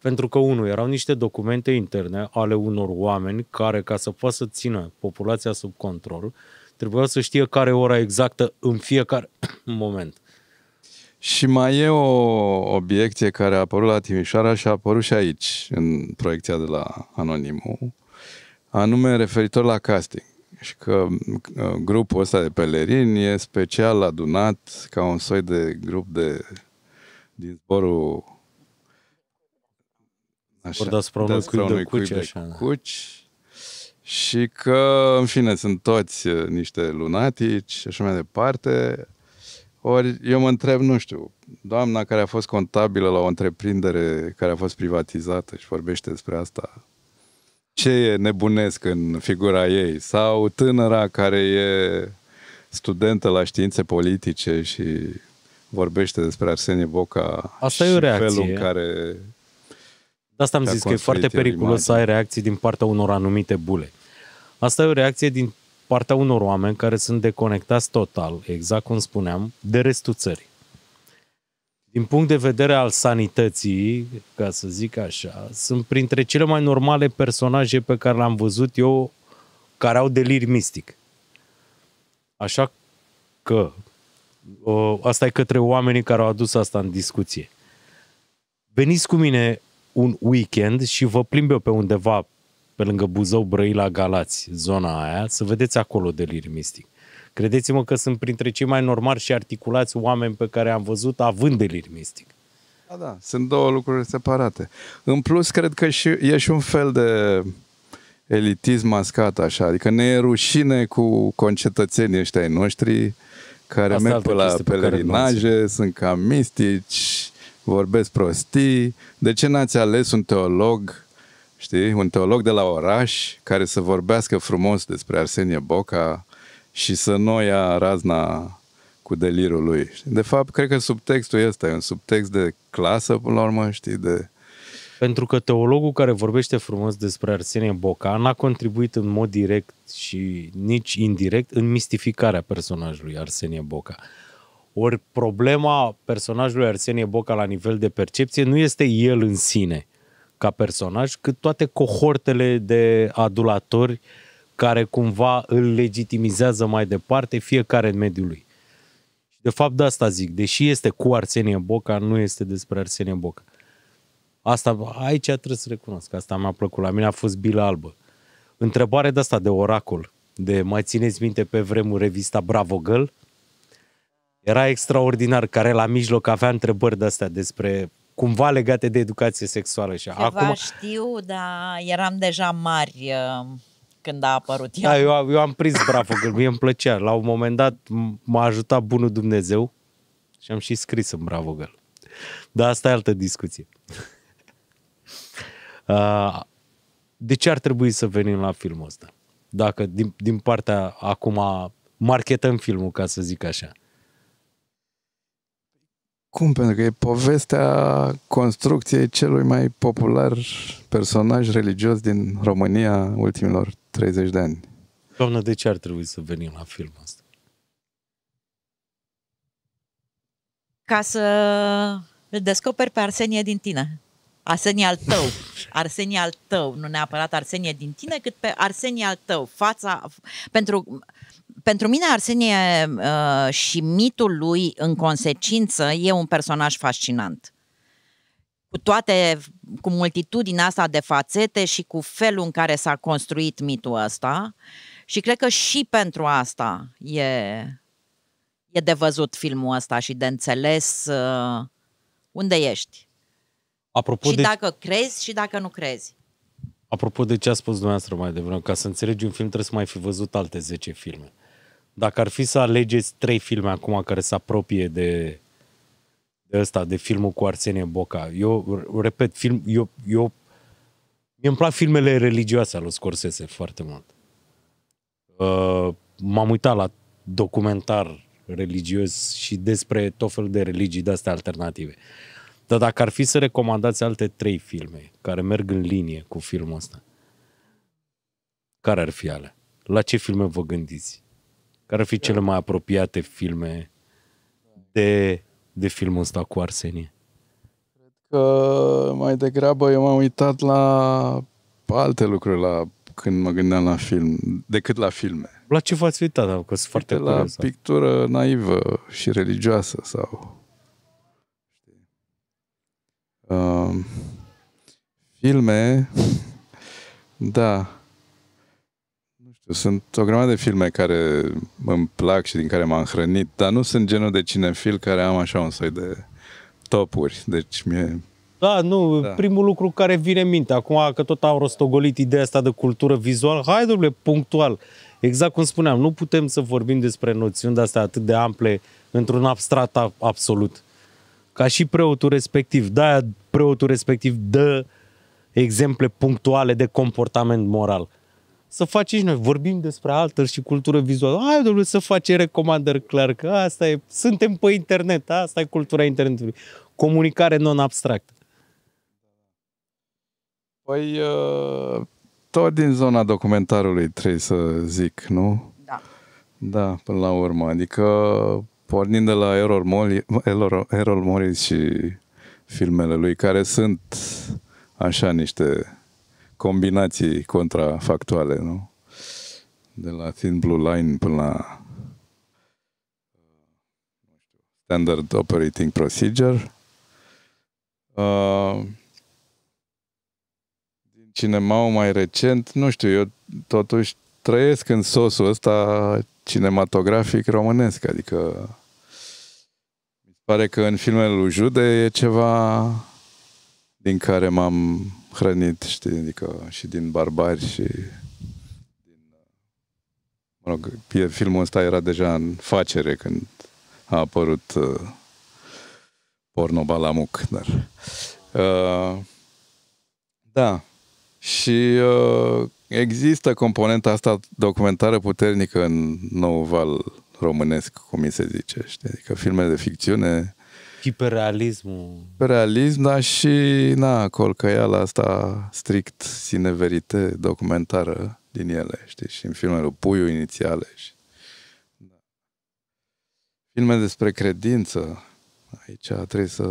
Pentru că, unul, erau niște documente interne ale unor oameni care, ca să poată să țină populația sub control, trebuia să știe care e ora exactă în fiecare (coughs) moment. Și mai e o obiecție care a apărut la Timișoara și a apărut și aici, în proiecția de la Anonimul, anume referitor la casting. Și că uh, grupul ăsta de pelerini e special adunat ca un soi de grup de din zborul așa, deasupra de, unui cuci, de da. cuci și că, în fine, sunt toți uh, niște lunatici și așa mai departe ori eu mă întreb, nu știu, doamna care a fost contabilă la o întreprindere care a fost privatizată și vorbește despre asta, ce e nebunesc în figura ei? Sau tânăra care e studentă la științe politice și vorbește despre Arsenie Boca asta și e o reacție. felul în care... De asta am zis că e foarte periculos imagine. să ai reacții din partea unor anumite bule. Asta e o reacție din partea unor oameni care sunt deconectați total, exact cum spuneam, de restul țării. Din punct de vedere al sanității, ca să zic așa, sunt printre cele mai normale personaje pe care le-am văzut eu care au delir mistic. Așa că o, asta e către oamenii care au adus asta în discuție. Veniți cu mine un weekend și vă plimb eu pe undeva pe lângă Buzău, Brăila, Galați, zona aia, să vedeți acolo delir mistic. Credeți-mă că sunt printre cei mai normali și articulați oameni pe care am văzut având delir mistic. Da, da, sunt două lucruri separate. În plus, cred că și, e și un fel de elitism mascat așa, adică ne e rușine cu concetățenii ăștia ai noștri care Asta merg pe la pelerinaje, pe sunt cam mistici, vorbesc prostii. De ce n-ați ales un teolog Știi? Un teolog de la oraș care să vorbească frumos despre Arsenie Boca și să nu ia razna cu delirul lui. De fapt, cred că subtextul este un subtext de clasă, până la urmă, știi, de... Pentru că teologul care vorbește frumos despre Arsenie Boca n-a contribuit în mod direct și nici indirect în mistificarea personajului Arsenie Boca. Ori problema personajului Arsenie Boca la nivel de percepție nu este el în sine, ca personaj, cât toate cohortele de adulatori care cumva îl legitimizează mai departe fiecare în mediul lui. Și de fapt de asta zic, deși este cu Arsenie Boca, nu este despre Arsenie Boca. Asta, aici trebuie să recunosc, asta mi-a plăcut. La mine a fost Bila Albă. Întrebare de asta, de oracol, de mai țineți minte pe vremuri revista Bravo Girl? Era extraordinar, care la mijloc avea întrebări de astea despre cumva legate de educație sexuală. Și acum... știu, dar eram deja mari uh, când a apărut ea. Da, eu, eu am prins bravo că mie îmi plăcea. La un moment dat m-a ajutat bunul Dumnezeu și am și scris în Bravo Girl. Dar asta e altă discuție. (laughs) Uh, de ce ar trebui să venim la filmul ăsta? Dacă din, din partea acum marketăm filmul, ca să zic așa. Cum? Pentru că e povestea construcției celui mai popular personaj religios din România ultimilor 30 de ani. Doamnă, de ce ar trebui să venim la filmul ăsta? Ca să îl descoperi pe Arsenie din tine. Arsenie al tău. (laughs) Arsenie al tău. Nu neapărat Arsenie din tine, cât pe Arsenie al tău. Fața... Pentru pentru mine Arsenie uh, și mitul lui în consecință e un personaj fascinant. Cu toate, cu multitudinea asta de fațete și cu felul în care s-a construit mitul ăsta și cred că și pentru asta e, e de văzut filmul ăsta și de înțeles uh, unde ești. Apropo și de... dacă crezi și dacă nu crezi. Apropo de ce a spus dumneavoastră mai devreme, ca să înțelegi un film trebuie să mai fi văzut alte 10 filme. Dacă ar fi să alegeți trei filme acum care se apropie de, de ăsta, de filmul cu Arsenie Boca, eu repet, film, eu, eu mi îmi plac filmele religioase ale Scorsese foarte mult. Uh, m-am uitat la documentar religios și despre tot felul de religii de-astea alternative. Dar dacă ar fi să recomandați alte trei filme care merg în linie cu filmul ăsta, care ar fi ale? La ce filme vă gândiți? Care ar fi cele mai apropiate filme de, de filmul ăsta cu Arsenie? Cred că mai degrabă eu m-am uitat la alte lucruri la când mă gândeam la film, decât la filme. La ce v-ați uitat? Că sunt foarte la curios, pictură naivă și religioasă sau... Uh, filme, da, sunt o grămadă de filme care îmi plac și din care m-am hrănit, dar nu sunt genul de cinefil care am așa un soi de topuri. Deci mie da, nu, da. primul lucru care vine în minte, acum că tot am rostogolit ideea asta de cultură vizuală, hai domnule, punctual, exact cum spuneam, nu putem să vorbim despre noțiuni de astea atât de ample într-un abstrat absolut. Ca și preotul respectiv, da, preotul respectiv dă exemple punctuale de comportament moral să facem și noi. Vorbim despre altă și cultură vizuală. Hai, domnule, să facem recomandări clar, că asta e, suntem pe internet, asta e cultura internetului. Comunicare non-abstractă. Păi, uh, tot din zona documentarului trebuie să zic, nu? Da. Da, până la urmă. Adică, pornind de la Errol, Moli, Errol, Errol Morris și filmele lui, care sunt așa niște combinații contrafactuale, nu? De la Thin Blue Line până la Standard Operating Procedure. Uh, din cinema mai recent, nu știu, eu totuși trăiesc în sosul ăsta cinematografic românesc, adică mi se pare că în filmele lui Jude e ceva din care m-am hrănit, știi, adică și din barbari și din, mă rog, filmul ăsta era deja în facere când a apărut uh, porno balamuc, dar uh, da, și uh, există componenta asta documentară puternică în nou val românesc, cum mi se zice, știi, adică filme de ficțiune Hiperrealismul. Realism, dar și, na, colcăiala asta strict sineverite documentară din ele, știi, și în filmele Puiu inițiale. Și... Da. Filme despre credință, aici trebuie să,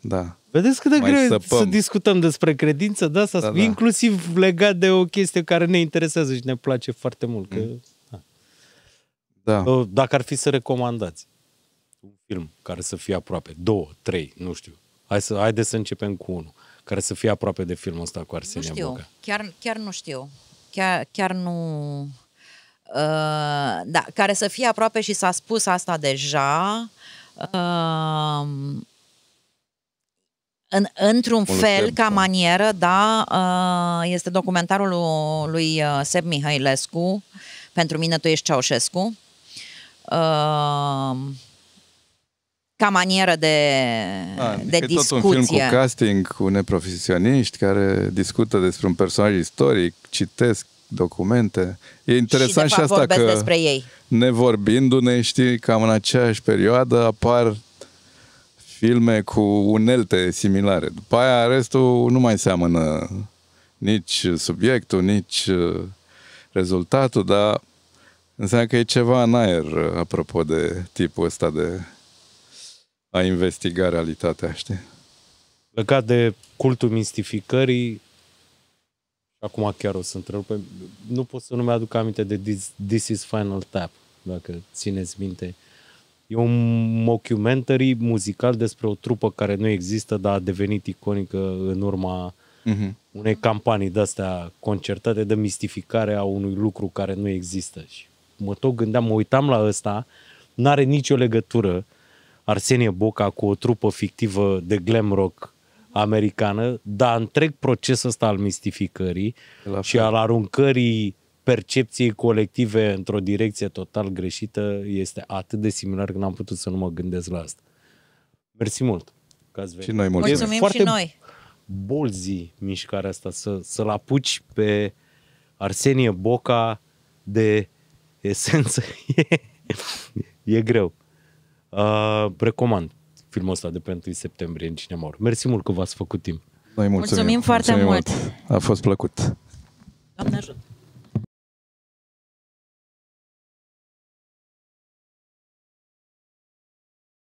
da, Vedeți cât de mai greu săpăm. să discutăm despre credință da, da, da. inclusiv legat de o chestie care ne interesează și ne place foarte mult. Că, mm. da. Da. Dacă ar fi să recomandați film care să fie aproape, două, trei, nu știu. Hai să, haide să începem cu unul care să fie aproape de filmul ăsta cu Arsenia nu știu. Chiar, chiar nu știu. Chiar, chiar nu... Uh, da, care să fie aproape și s-a spus asta deja. Uh, în, într-un fel, ca da. manieră, da, uh, este documentarul lui, lui uh, Seb Mihailescu, Pentru mine tu ești Ceaușescu. Uh, ca manieră de, A, de de adică discuție. tot un film cu casting, cu neprofesioniști care discută despre un personaj istoric, citesc documente. E interesant și, de fapt, și asta că despre ei. nevorbindu-ne, știi, cam în aceeași perioadă apar filme cu unelte similare. După aia restul nu mai seamănă nici subiectul, nici uh, rezultatul, dar înseamnă că e ceva în aer uh, apropo de tipul ăsta de a investiga realitatea, știi? Legat de cultul mistificării, acum chiar o să întrerupe, nu pot să nu mi-aduc aminte de This, This is Final Tap, dacă țineți minte. E un mockumentary muzical despre o trupă care nu există, dar a devenit iconică în urma mm-hmm. unei campanii de-astea concertate de mistificare a unui lucru care nu există. Și mă tot gândeam, mă uitam la ăsta, n-are nicio legătură Arsenie Boca cu o trupă fictivă de glam rock americană, dar întreg procesul ăsta al mistificării și al aruncării percepției colective într-o direcție total greșită este atât de similar că n-am putut să nu mă gândesc la asta. Mersi mult că ați venit. Și noi mulțumim. mulțumim foarte și noi. bolzi mișcarea asta, să, să-l apuci pe Arsenie Boca de esență (laughs) e greu. Uh, recomand filmul ăsta de pe 1 septembrie în cinema. Mersi mult că v-ați făcut timp. Noi mulțumim, mulțumim foarte mulțumim mult. mult. A fost plăcut. Doamne ajută.